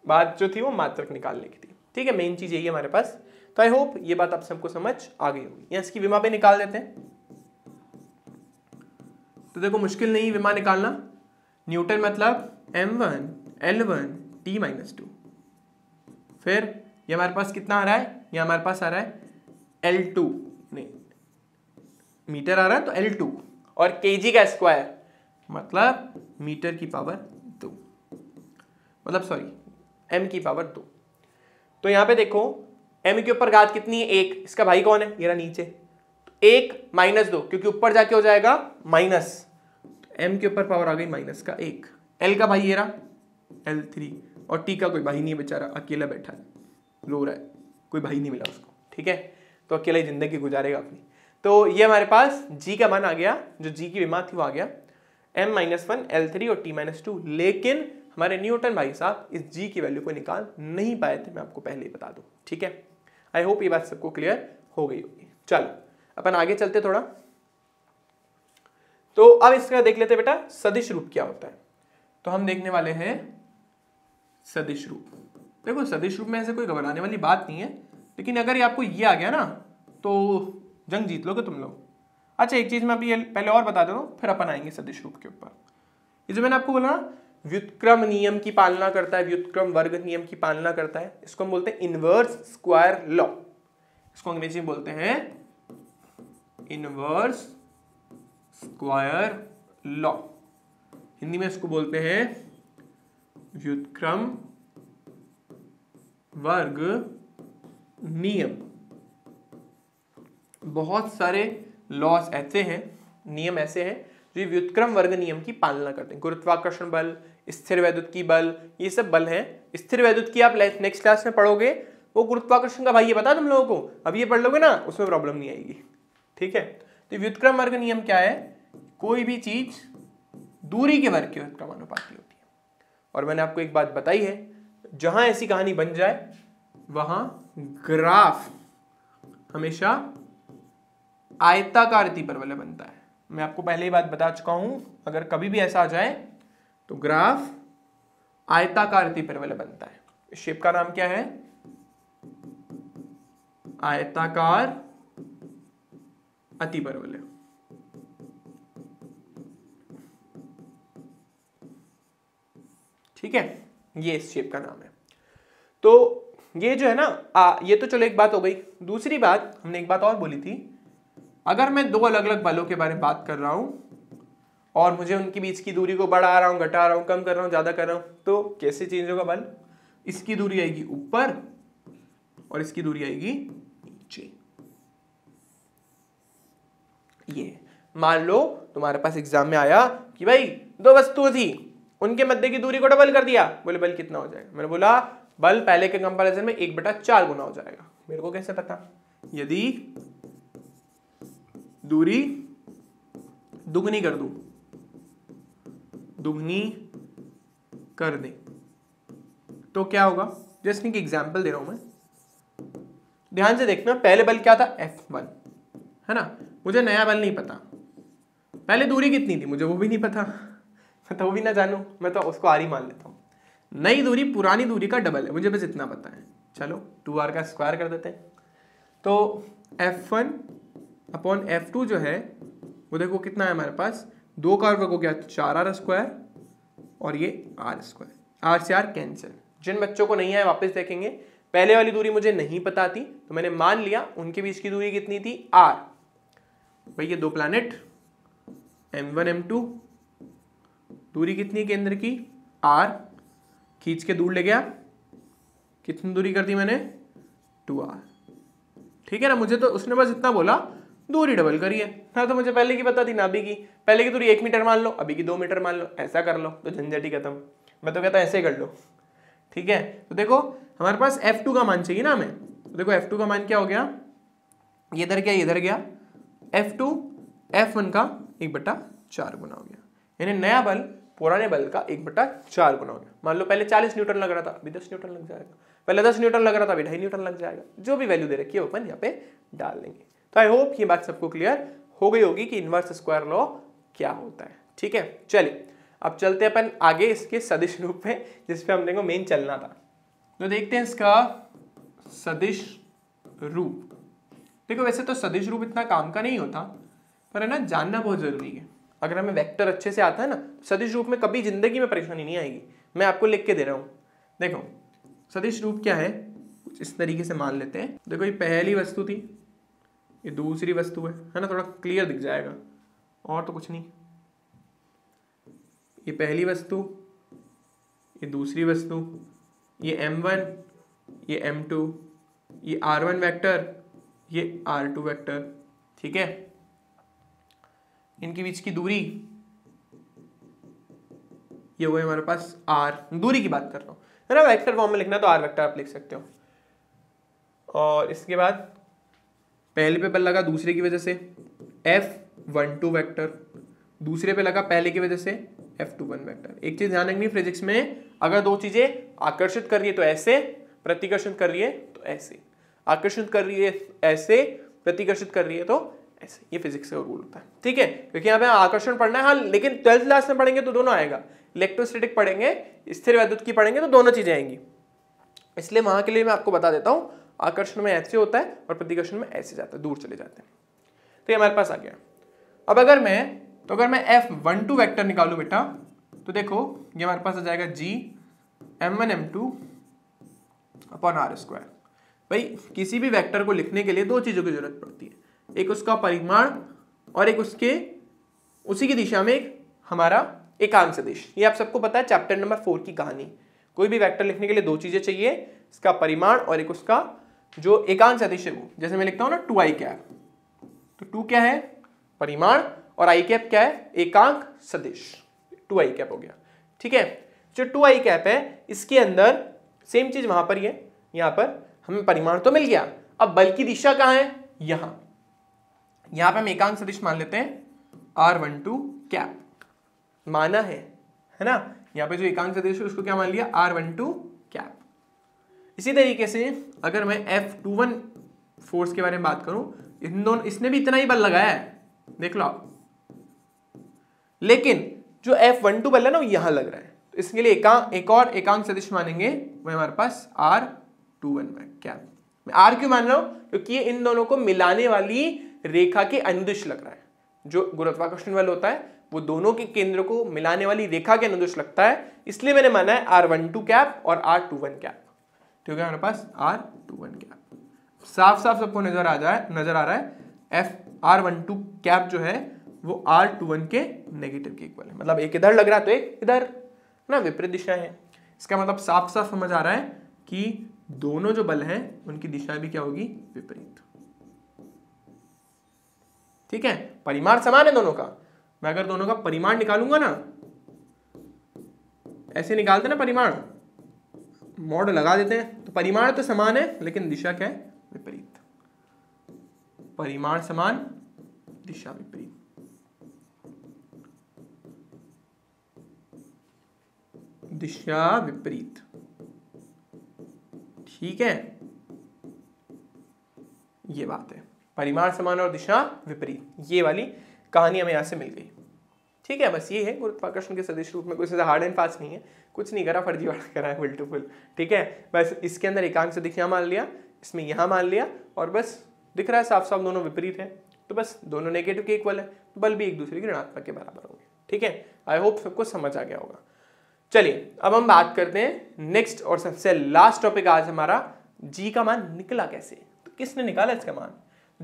S1: बात जो थी वो मात्रक निकालने की थी ठीक है मेन चीज़ यही है हमारे पास तो आई होप ये बात आप सबको समझ आ गई होगी या इसकी विमा पे निकाल देते हैं तो देखो मुश्किल नहीं विमा निकालना न्यूटन मतलब M one L one T minus two फिर ये हमारे पास कितना आ रहा है ये हमारे पास आ रहा है एल टू मीटर आ रहा है तो एल टू और के जी का स्क्वायर मतलब मीटर की पावर दो मतलब सॉरी एम की पावर दो तो यहाँ पे देखो एम के ऊपर घात कितनी है एक इसका भाई कौन है ये नीचे तो एक माइनस दो क्योंकि ऊपर जाके हो जाएगा माइनस तो एम के ऊपर पावर आ गई माइनस का एक एल का भाई ये रहा एल थ्री और टी का कोई भाई नहीं बेचारा अकेला बैठा है रो रहा है कोई भाई नहीं मिला उसको ठीक है तो अकेला ही जिंदगी गुजारेगा अपनी तो ये हमारे पास जी का मान आ गया जो जी की विमा थी वो आ गया M minus one L three और टी माइनस टू लेकिन हमारे न्यूटन भाई साहब इस जी की वैल्यू को निकाल नहीं पाए थे मैं आपको पहले ही बता दूँ ठीक है आई होप ये बात सबको क्लियर हो गई होगी चलो अपन आगे चलते थोड़ा तो अब इसका देख लेते बेटा सदिश रूप क्या होता है तो हम देखने वाले हैं सदिश रूप देखो सदिश रूप में ऐसे कोई घबराने वाली बात नहीं है लेकिन अगर ये आपको ये आ गया ना तो जंग जीत लोगे तुम लोग अच्छा एक चीज़ मैं अभी पहले और बता देता हूँ फिर अपन आएंगे सदिश रूप के ऊपर ये जो मैंने आपको बोला ना व्युत्क्रम नियम की पालना करता है व्युतक्रम वर्ग नियम की पालना करता है इसको हम बोलते हैं इनवर्स स्क्वायर लॉ इसको अंग्रेजी में बोलते हैं इनवर्स स्क्वायर लॉ हिंदी में इसको बोलते हैं व्युतक्रम वर्ग नियम बहुत सारे लॉस ऐसे हैं नियम ऐसे हैं जो व्युतक्रम वर्ग नियम की पालना करते हैं गुरुत्वाकर्षण बल स्थिर वैद्युत की बल ये सब बल हैं स्थिर वैद्युत की आप नेक्स्ट क्लास में पढ़ोगे वो गुरुत्वाकर्षण का भाई ये बता तुम लोगों को अब ये पढ़ लोगे ना उसमें प्रॉब्लम नहीं आएगी ठीक है तो व्युतक्रम वर्ग नियम क्या है कोई भी चीज दूरी के वर्ग के व्युतक्रमानुपाती होती है और मैंने आपको एक बात बताई है जहां ऐसी कहानी बन जाए वहां ग्राफ हमेशा आयताकार परवलय बनता है मैं आपको पहले ही बात बता चुका हूं अगर कभी भी ऐसा आ जाए तो ग्राफ आयताकार परवलय बनता है इस शेप का नाम क्या है आयताकार अति परवलय ठीक है ये इस शेप का नाम है तो ये जो है ना आ, ये तो चलो एक बात हो गई दूसरी बात हमने एक बात और बोली थी अगर मैं दो अलग अलग बलों के बारे में बात कर रहा हूं और मुझे उनके बीच की दूरी को बढ़ा रहा हूं घटा रहा हूं कम कर रहा हूं ज़्यादा कर रहा हूं तो कैसे चेंज होगा बल इसकी दूरी आएगी ऊपर और इसकी दूरी आएगी नीचे ये मान लो तुम्हारे पास एग्जाम में आया कि भाई दो वस्तुओं थी उनके मध्य की दूरी को डबल कर दिया बोले बल कितना हो जाएगा मैंने बोला बल पहले के कंपेरिजन में एक बटा चार गुना हो जाएगा मेरे को कैसे पता यदि दूरी दुगनी कर दू दुगनी कर दे तो क्या होगा जैसे कि एग्जाम्पल दे रहा हूं मैं ध्यान से देखना पहले बल क्या था F1 है ना मुझे नया बल नहीं पता पहले दूरी कितनी थी मुझे वो भी नहीं पता मैं तो भी ना जानूँ मैं तो उसको आर ही मान लेता हूँ नई दूरी पुरानी दूरी का डबल है मुझे बस इतना पता है चलो टू आर का स्क्वायर कर देते हैं तो F one upon F two जो है वो देखो कितना है हमारे पास दो का वर्ग हो गया चार आर स्क्वायर और ये आर स्क्वायर आर से आर कैंसिल जिन बच्चों को नहीं आए वापस देखेंगे पहले वाली दूरी मुझे नहीं पता थी तो मैंने मान लिया उनके बीच की दूरी कितनी थी आर भाई ये दो planet M one M two दूरी कितनी केंद्र की आर खींच के दूर ले गया कितनी दूरी कर दी मैंने टू आर ठीक है ना मुझे तो उसने बस इतना बोला दूरी डबल करी है ना तो मुझे पहले की बता दी ना अभी की पहले की दूरी एक मीटर मान लो अभी की दो मीटर मान लो ऐसा कर लो तो झंझट ही खत्म मैं तो कहता ऐसे ही कर लो ठीक है तो देखो हमारे पास एफ टू का मान चाहिए ना हमें तो देखो एफ टू का मान क्या हो गया ये इधर गया इधर गया एफ टू एफ वन का एक बट्टा चार गुना हो गया यानी नया बल पुराने बल का एक बटा चार गुना हो गया मान लो पहले चालीस न्यूटन लग रहा था अभी दस न्यूटन लग जाएगा पहले दस न्यूटन लग रहा था अभी ढाई न्यूटन लग जाएगा जो भी वैल्यू दे रखी है अपन यहाँ पे डाल देंगे तो आई होप ये बात सबको क्लियर हो गई होगी कि इन्वर्स स्क्वायर लॉ क्या होता है ठीक है चलिए अब चलते अपन आगे इसके सदिश रूप में जिसपे हमने को मेन चलना था तो देखते हैं इसका सदिश रूप देखो वैसे तो सदिश रूप इतना काम का नहीं होता पर है ना जानना बहुत जरूरी है अगर हमें वेक्टर अच्छे से आता है ना तो सदिश रूप में कभी जिंदगी में परेशानी नहीं आएगी मैं आपको लिख के दे रहा हूँ देखो सदिश रूप क्या है कुछ इस तरीके से मान लेते हैं देखो ये पहली वस्तु थी ये दूसरी वस्तु है है ना थोड़ा क्लियर दिख जाएगा और तो कुछ नहीं ये पहली वस्तु ये दूसरी वस्तु ये एम वन ये एम टू ये आर वन वैक्टर ये आर टू वैक्टर ठीक है इनके बीच की दूरी ये हुई हमारे पास आर दूरी की बात कर रहा हूँ है ना वेक्टर फॉर्म में लिखना तो आर वेक्टर आप लिख सकते हो और इसके बाद पहले पे बल लगा दूसरे की वजह से एफ वन टू वैक्टर दूसरे पे लगा पहले की वजह से एफ टू वन वैक्टर एक चीज ध्यान रखनी फिजिक्स में अगर दो चीजें आकर्षित कर रही है तो ऐसे प्रतिकर्षित कर रही है तो ऐसे आकर्षित कर रही है ऐसे प्रतिकर्षित कर रही है तो ऐसे ये फिजिक्स का रूल होता है ठीक है क्योंकि यहाँ पे आकर्षण पढ़ना है हाँ लेकिन ट्वेल्थ क्लास में पढ़ेंगे तो दोनों आएगा इलेक्ट्रोस्टेटिक पढ़ेंगे स्थिर वैद्युत की पढ़ेंगे तो दोनों चीज़ें आएंगी इसलिए वहां के लिए मैं आपको बता देता हूँ आकर्षण में ऐसे होता है और प्रतिकर्षण में ऐसे जाता है दूर चले जाते हैं तो ये हमारे पास आ गया अब अगर मैं तो अगर मैं एफ वन टू वैक्टर निकालू बेटा तो देखो ये हमारे पास आ जाएगा G M one M two upon R square भाई किसी भी वेक्टर को लिखने के लिए दो चीज़ों की जरूरत पड़ती है एक उसका परिमाण और एक उसके उसी की दिशा में एक हमारा एकांश सदिश ये आप सबको पता है चैप्टर नंबर फोर की कहानी कोई भी वेक्टर लिखने के लिए दो चीज़ें चाहिए इसका परिमाण और एक उसका जो एकांश सदिश है वो जैसे मैं लिखता हूँ ना टू आई कैप तो टू क्या है परिमाण और आई कैप क्या है एकांक सदिश टू आई कैप हो गया ठीक है जो टू आई कैप है इसके अंदर सेम चीज़ वहां पर ही है यहां पर हमें परिमाण तो मिल गया अब बल की दिशा कहाँ है यहां यहां पे हम एकांक सदिश मान लेते हैं आर वन टू कैप माना है है ना यहां पे जो एकांक सदिश है उसको क्या मान लिया आर वन टू कैप इसी तरीके से अगर मैं एफ टू वन फोर्स के बारे में बात करूं इन दोनों इसने भी इतना ही बल लगाया है देख लो लेकिन जो एफ वन टू बल है ना वो यहां लग रहा है तो इसके लिए एकांक एक और एकांक सदिश मानेंगे वो हमारे पास आर टू वन में क्या मैं आर क्यों मान रहा हूं क्योंकि ये इन दोनों को मिलाने वाली रेखा के अनुदिश लग रहा है जो गुरुत्वाकर्षण बल होता है वो दोनों के केंद्र को मिलाने वाली रेखा के अनुदिश लगता है इसलिए मैंने माना है आर वन टू कैप और आर टू वन कैप ठीक है हमारे पास आर टू वन कैप साफ साफ सबको नजर आ जाए नजर आ रहा है F R one two cap जो है वो आर टू वन के नेगेटिव के इक्वल है मतलब एक इधर लग रहा है तो एक इधर ना विपरीत दिशा है इसका मतलब साफ साफ समझ आ रहा है कि दोनों जो बल हैं उनकी दिशा भी क्या होगी विपरीत ठीक है परिमाण समान है दोनों का मैं अगर दोनों का परिमाण निकालूंगा ना ऐसे निकाल देना परिमाण मॉड लगा देते हैं तो परिमाण तो समान है लेकिन दिशा क्या है विपरीत परिमाण समान दिशा विपरीत दिशा विपरीत ठीक है ये बात है परिमाण समान और दिशा विपरीत ये वाली कहानी हमें यहाँ से मिल गई ठीक है बस ये है गुरुत्वाकर्षण के सदिश रूप में कुछ ऐसा हार्ड एंड फास्ट नहीं है कुछ नहीं करा फर्जी वाड़ा करा है फुल टू फुल ठीक है बस इसके अंदर एकांश सदिश यहाँ मान लिया इसमें यहाँ मान लिया और बस दिख रहा है साफ साफ दोनों विपरीत है तो बस दोनों नेगेटिव के इक्वल है तो बल भी एक दूसरे के ऋणात्मक के बराबर होंगे ठीक है आई होप सबको समझ आ गया होगा चलिए अब हम बात करते हैं नेक्स्ट और सबसे लास्ट टॉपिक आज हमारा जी का मान निकला कैसे तो किसने निकाला इसका मान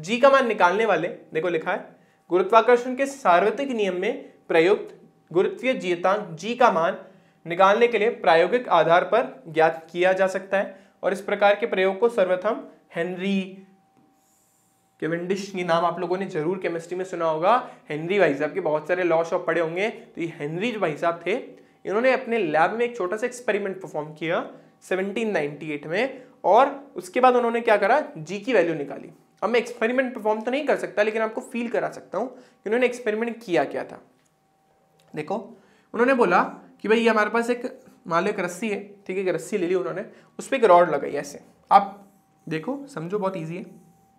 S1: जी का मान निकालने वाले देखो लिखा है गुरुत्वाकर्षण के सार्वत्रिक नियम में प्रयुक्त गुरुत्वीय जीतांक जी का मान निकालने के लिए प्रायोगिक आधार पर ज्ञात किया जा सकता है और इस प्रकार के प्रयोग को सर्वप्रथम हेनरी केविंडिश ये नाम आप लोगों ने जरूर केमिस्ट्री में सुना होगा हेनरी भाई साहब के बहुत सारे लॉ शॉप पड़े होंगे तो ये हेनरी भाई साहब थे इन्होंने अपने लैब में एक छोटा सा एक्सपेरिमेंट परफॉर्म किया 1798 में और उसके बाद उन्होंने क्या करा जी की वैल्यू निकाली अब मैं एक्सपेरिमेंट परफॉर्म तो नहीं कर सकता लेकिन आपको फील करा सकता हूँ कि उन्होंने एक्सपेरिमेंट किया क्या था देखो उन्होंने बोला कि भाई ये हमारे पास एक मान लो एक रस्सी है ठीक है एक रस्सी ले ली उन्होंने उस पर एक रॉड लगाई ऐसे आप देखो समझो बहुत ईजी है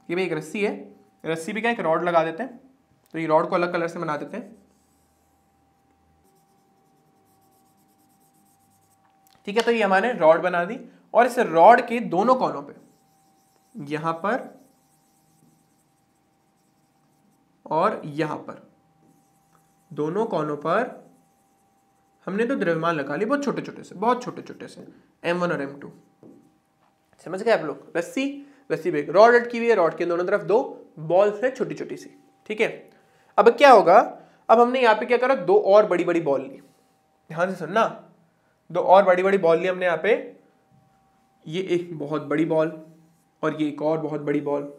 S1: कि भाई एक रस्सी है रस्सी भी क्या एक रॉड लगा देते हैं तो ये रॉड को अलग कलर से बना देते हैं ठीक है तो ये हमारे रॉड बना दी और इस रॉड के दोनों कोनों पे यहाँ पर और यहाँ पर दोनों कोनों पर हमने तो द्रव्यमान लगा लिया बहुत छोटे छोटे से बहुत छोटे छोटे से एम वन और एम टू समझ गए आप लोग रस्सी रस्सी बेग रॉड अटकी हुई है रॉड के दोनों तरफ दो बॉल्स हैं छोटी छोटी सी ठीक है अब क्या होगा अब हमने यहाँ पे क्या करा दो और बड़ी बड़ी बॉल ली ध्यान से सुनना दो और बड़ी बड़ी बॉल ली हमने यहाँ पे ये एक बहुत बड़ी बॉल और ये एक और बहुत बड़ी बॉल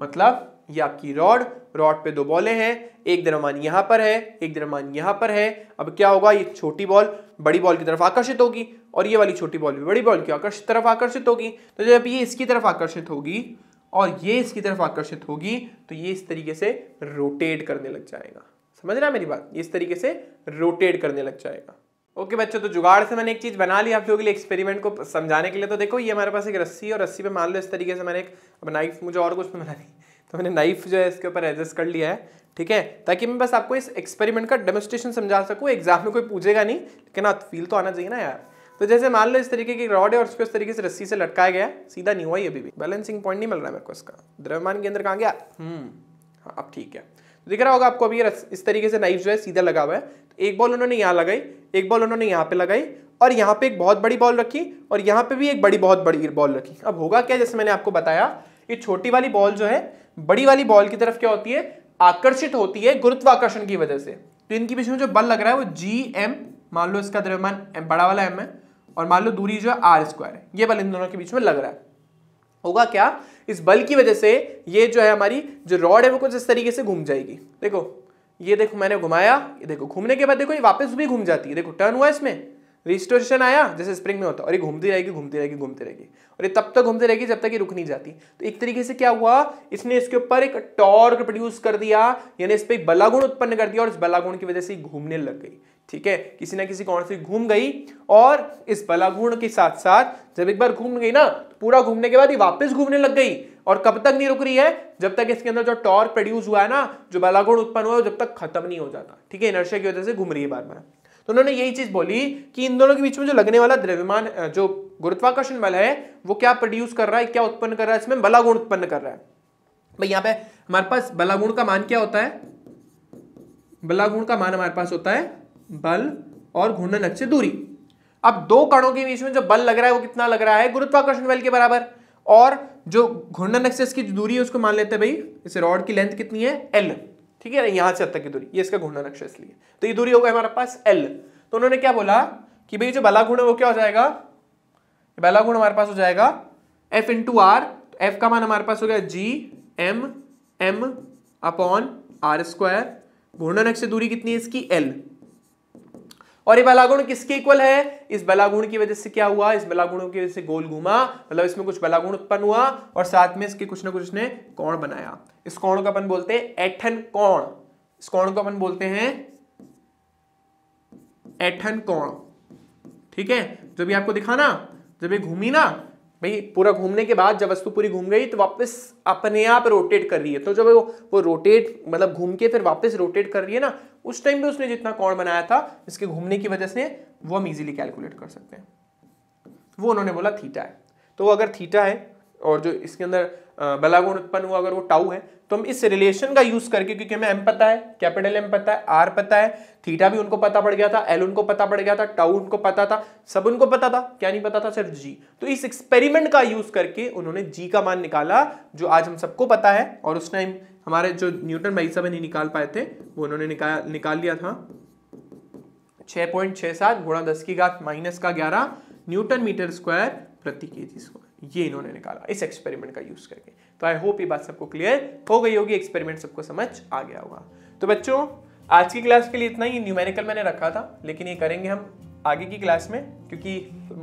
S1: मतलब ये आपकी रॉड रॉड पे दो बॉलें हैं एक दरमान यहां पर है एक दरमान यहां पर है अब क्या होगा ये छोटी बॉल बड़ी बॉल की तरफ आकर्षित होगी और ये वाली छोटी बॉल भी बड़ी बॉल की आकर्षित तरफ आकर्षित होगी तो जब ये इसकी तरफ आकर्षित होगी और ये इसकी तरफ आकर्षित होगी तो ये इस तरीके से रोटेट करने लग जाएगा समझ रहा है मेरी बात इस तरीके से रोटेट करने लग जाएगा ओके बच्चों तो जुगाड़ से मैंने एक चीज़ बना ली आप लोगों के लिए एक्सपेरिमेंट को समझाने के लिए तो देखो ये हमारे पास एक रस्सी और रस्सी पे मान लो इस तरीके से मैंने एक नाइफ मुझे और कुछ ली तो मैंने नाइफ जो है इसके ऊपर एडजस्ट कर लिया है ठीक है ताकि मैं बस आपको इस एक्सपेरिमेंट का डेमोस्ट्रेशन समझा सकूँ एग्जाम में कोई पूछेगा नहीं लेकिन आप हाँ, फील तो आना चाहिए ना यार तो जैसे मान लो इस तरीके की रॉड है और उसको इस तरीके से रस्सी से लटकाया गया सीधा नहीं हुआ ही अभी भी बैलेंसिंग पॉइंट नहीं मिल रहा है मेरे को इसका द्रव्यमान के अंदर कहाँ गया हम्म, हाँ अब ठीक है तो दिख रहा होगा आपको अभी इस तरीके से नाइफ जो है सीधा लगा हुआ है तो एक बॉल उन्होंने यहाँ लगाई एक बॉल उन्होंने यहाँ पे लगाई और यहाँ पे एक बहुत बड़ी बॉल रखी और यहाँ पे भी एक बड़ी बहुत बड़ी बॉल रखी अब होगा क्या जैसे मैंने आपको बताया ये छोटी वाली बॉल जो है बड़ी वाली बॉल की तरफ क्या होती है आकर्षित होती है गुरुत्वाकर्षण की वजह से तो इनके बीच में जो बल लग रहा है वो जी एम मान लो इसका द्रव्यमान एम बड़ा वाला एम है और मान लो दूरी जो है आर स्क्वायर है ये बल इन दोनों के बीच में लग रहा है होगा क्या इस बल की वजह से ये जो है हमारी जो रॉड है वो कुछ इस तरीके से घूम जाएगी देखो ये देखो मैंने घुमाया ये देखो घूमने के बाद देखो ये वापस भी घूम जाती है देखो टर्न हुआ इसमें रिस्टोरेशन आया जैसे स्प्रिंग में होता है और ये घूमती रहेगी घूमती रहेगी घूमती रहेगी और ये तब तक घूमती रहेगी जब तक ये रुक नहीं जाती तो एक तरीके से क्या हुआ इसने इसके ऊपर एक टॉर्क प्रोड्यूस कर दिया यानी इस पर एक बलागुण उत्पन्न कर दिया और इस बलागुण की वजह से घूमने लग गई ठीक है किसी ना किसी कौन से घूम गई और इस बलागुण के साथ साथ जब एक बार घूम गई ना तो पूरा घूमने के बाद ये वापस घूमने लग गई और कब तक नहीं रुक रही है जब तक इसके अंदर जो टॉर्क प्रोड्यूस हुआ है ना जो बलागुण उत्पन्न हुआ है जब तक खत्म नहीं हो जाता ठीक है इनर्शिया की वजह से घूम रही है बार बार तो उन्होंने यही चीज बोली कि इन दोनों के बीच में जो लगने वाला द्रव्यमान जो गुरुत्वाकर्षण बल है वो क्या प्रोड्यूस कर रहा है क्या उत्पन्न कर रहा है इसमें बलागुण उत्पन्न कर रहा है भाई यहाँ पे हमारे पास बलागुण का मान क्या होता है बलागुण का मान हमारे पास होता है बल और घूर्णन अक्ष दूरी अब दो कणों के बीच में जो बल लग रहा है वो कितना लग रहा है गुरुत्वाकर्षण बल के बराबर और जो घूर्णन अक्ष की दूरी है उसको मान लेते हैं भाई इसे रॉड की लेंथ कितनी है एल ठीक है ना यहां से तक की दूरी ये इसका घूर्णा नक्शा इसलिए तो ये दूरी होगा हमारे पास एल तो उन्होंने क्या बोला कि भाई जो बला गुण है वो क्या हो जाएगा बला गुण हमारे पास हो जाएगा F into R F का मान हमारे पास हो गया G M M upon R square घूर्णन अक्ष दूरी कितनी है इसकी एल और ये बलागुण किसके इक्वल है इस बलागुण की वजह से क्या हुआ इस बलागुणों की वजह से गोल घूमा मतलब इसमें कुछ बलागुण उत्पन्न हुआ और साथ में इसके कुछ ना कुछ ने कोण बनाया इस कोण को अपन बोलते हैं एठन कोण इस कोण को अपन बोलते हैं एठन कोण ठीक है जब ये आपको दिखा ना जब ये घूमी ना भाई पूरा घूमने के बाद जब वस्तु पूरी घूम गई तो वापस अपने आप रोटेट कर रही है तो जब वो वो रोटेट मतलब घूम के फिर वापस रोटेट कर रही है ना उस टाइम पे उसने जितना कौन बनाया था इसके घूमने की वजह से वो हम इजीली कैलकुलेट कर सकते हैं वो उन्होंने बोला थीटा है तो अगर थीटा है और जो इसके अंदर बलागुण उत्पन्न हुआ अगर वो टाउ है तो हम इस रिलेशन का यूज करके क्योंकि हमें एम पता है कैपिटल एम पता है आर पता है थीटा भी उनको पता पड़ गया था एल उनको पता पड़ गया था टाउ उनको पता था सब उनको पता था क्या नहीं पता था सिर्फ जी तो इस एक्सपेरिमेंट का यूज करके उन्होंने जी का मान निकाला जो आज हम सबको पता है और उस टाइम हमारे जो न्यूटन भाई साहब नहीं निकाल पाए थे वो उन्होंने निकाल निकाल लिया था छ पॉइंट छह सात गुणा दस की घात माइनस का ग्यारह न्यूटन मीटर स्क्वायर प्रति के जी स्क्वायर ये इन्होंने निकाला इस एक्सपेरिमेंट का यूज करके तो आई होप ये बात सबको क्लियर हो गई होगी एक्सपेरिमेंट सबको समझ आ गया होगा तो बच्चों आज की क्लास के लिए इतना ही न्यूमेरिकल मैंने रखा था लेकिन ये करेंगे हम आगे की क्लास में क्योंकि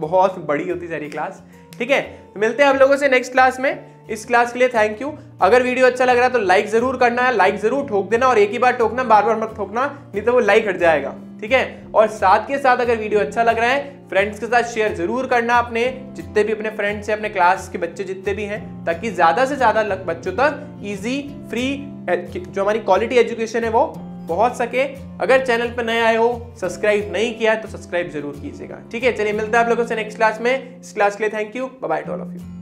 S1: बहुत बड़ी होती जा रही क्लास ठीक है तो मिलते हैं आप लोगों से नेक्स्ट क्लास में इस क्लास के लिए थैंक यू अगर वीडियो अच्छा लग रहा है तो लाइक जरूर करना है लाइक जरूर ठोक देना और एक ही बार ठोकना बार बार मत ठोकना नहीं तो वो लाइक हट जाएगा ठीक है और साथ के साथ अगर वीडियो अच्छा लग रहा है फ्रेंड्स के साथ शेयर जरूर करना अपने जितने भी अपने फ्रेंड्स है अपने क्लास के बच्चे जितने भी हैं ताकि ज़्यादा से ज़्यादा बच्चों तक ईजी फ्री eh, जो हमारी क्वालिटी एजुकेशन है वो पहुंच सके अगर चैनल पर नए आए हो सब्सक्राइब नहीं किया तो सब्सक्राइब जरूर कीजिएगा ठीक है चलिए मिलता है आप लोगों से नेक्स्ट क्लास में इस क्लास के लिए thank you bye to all of you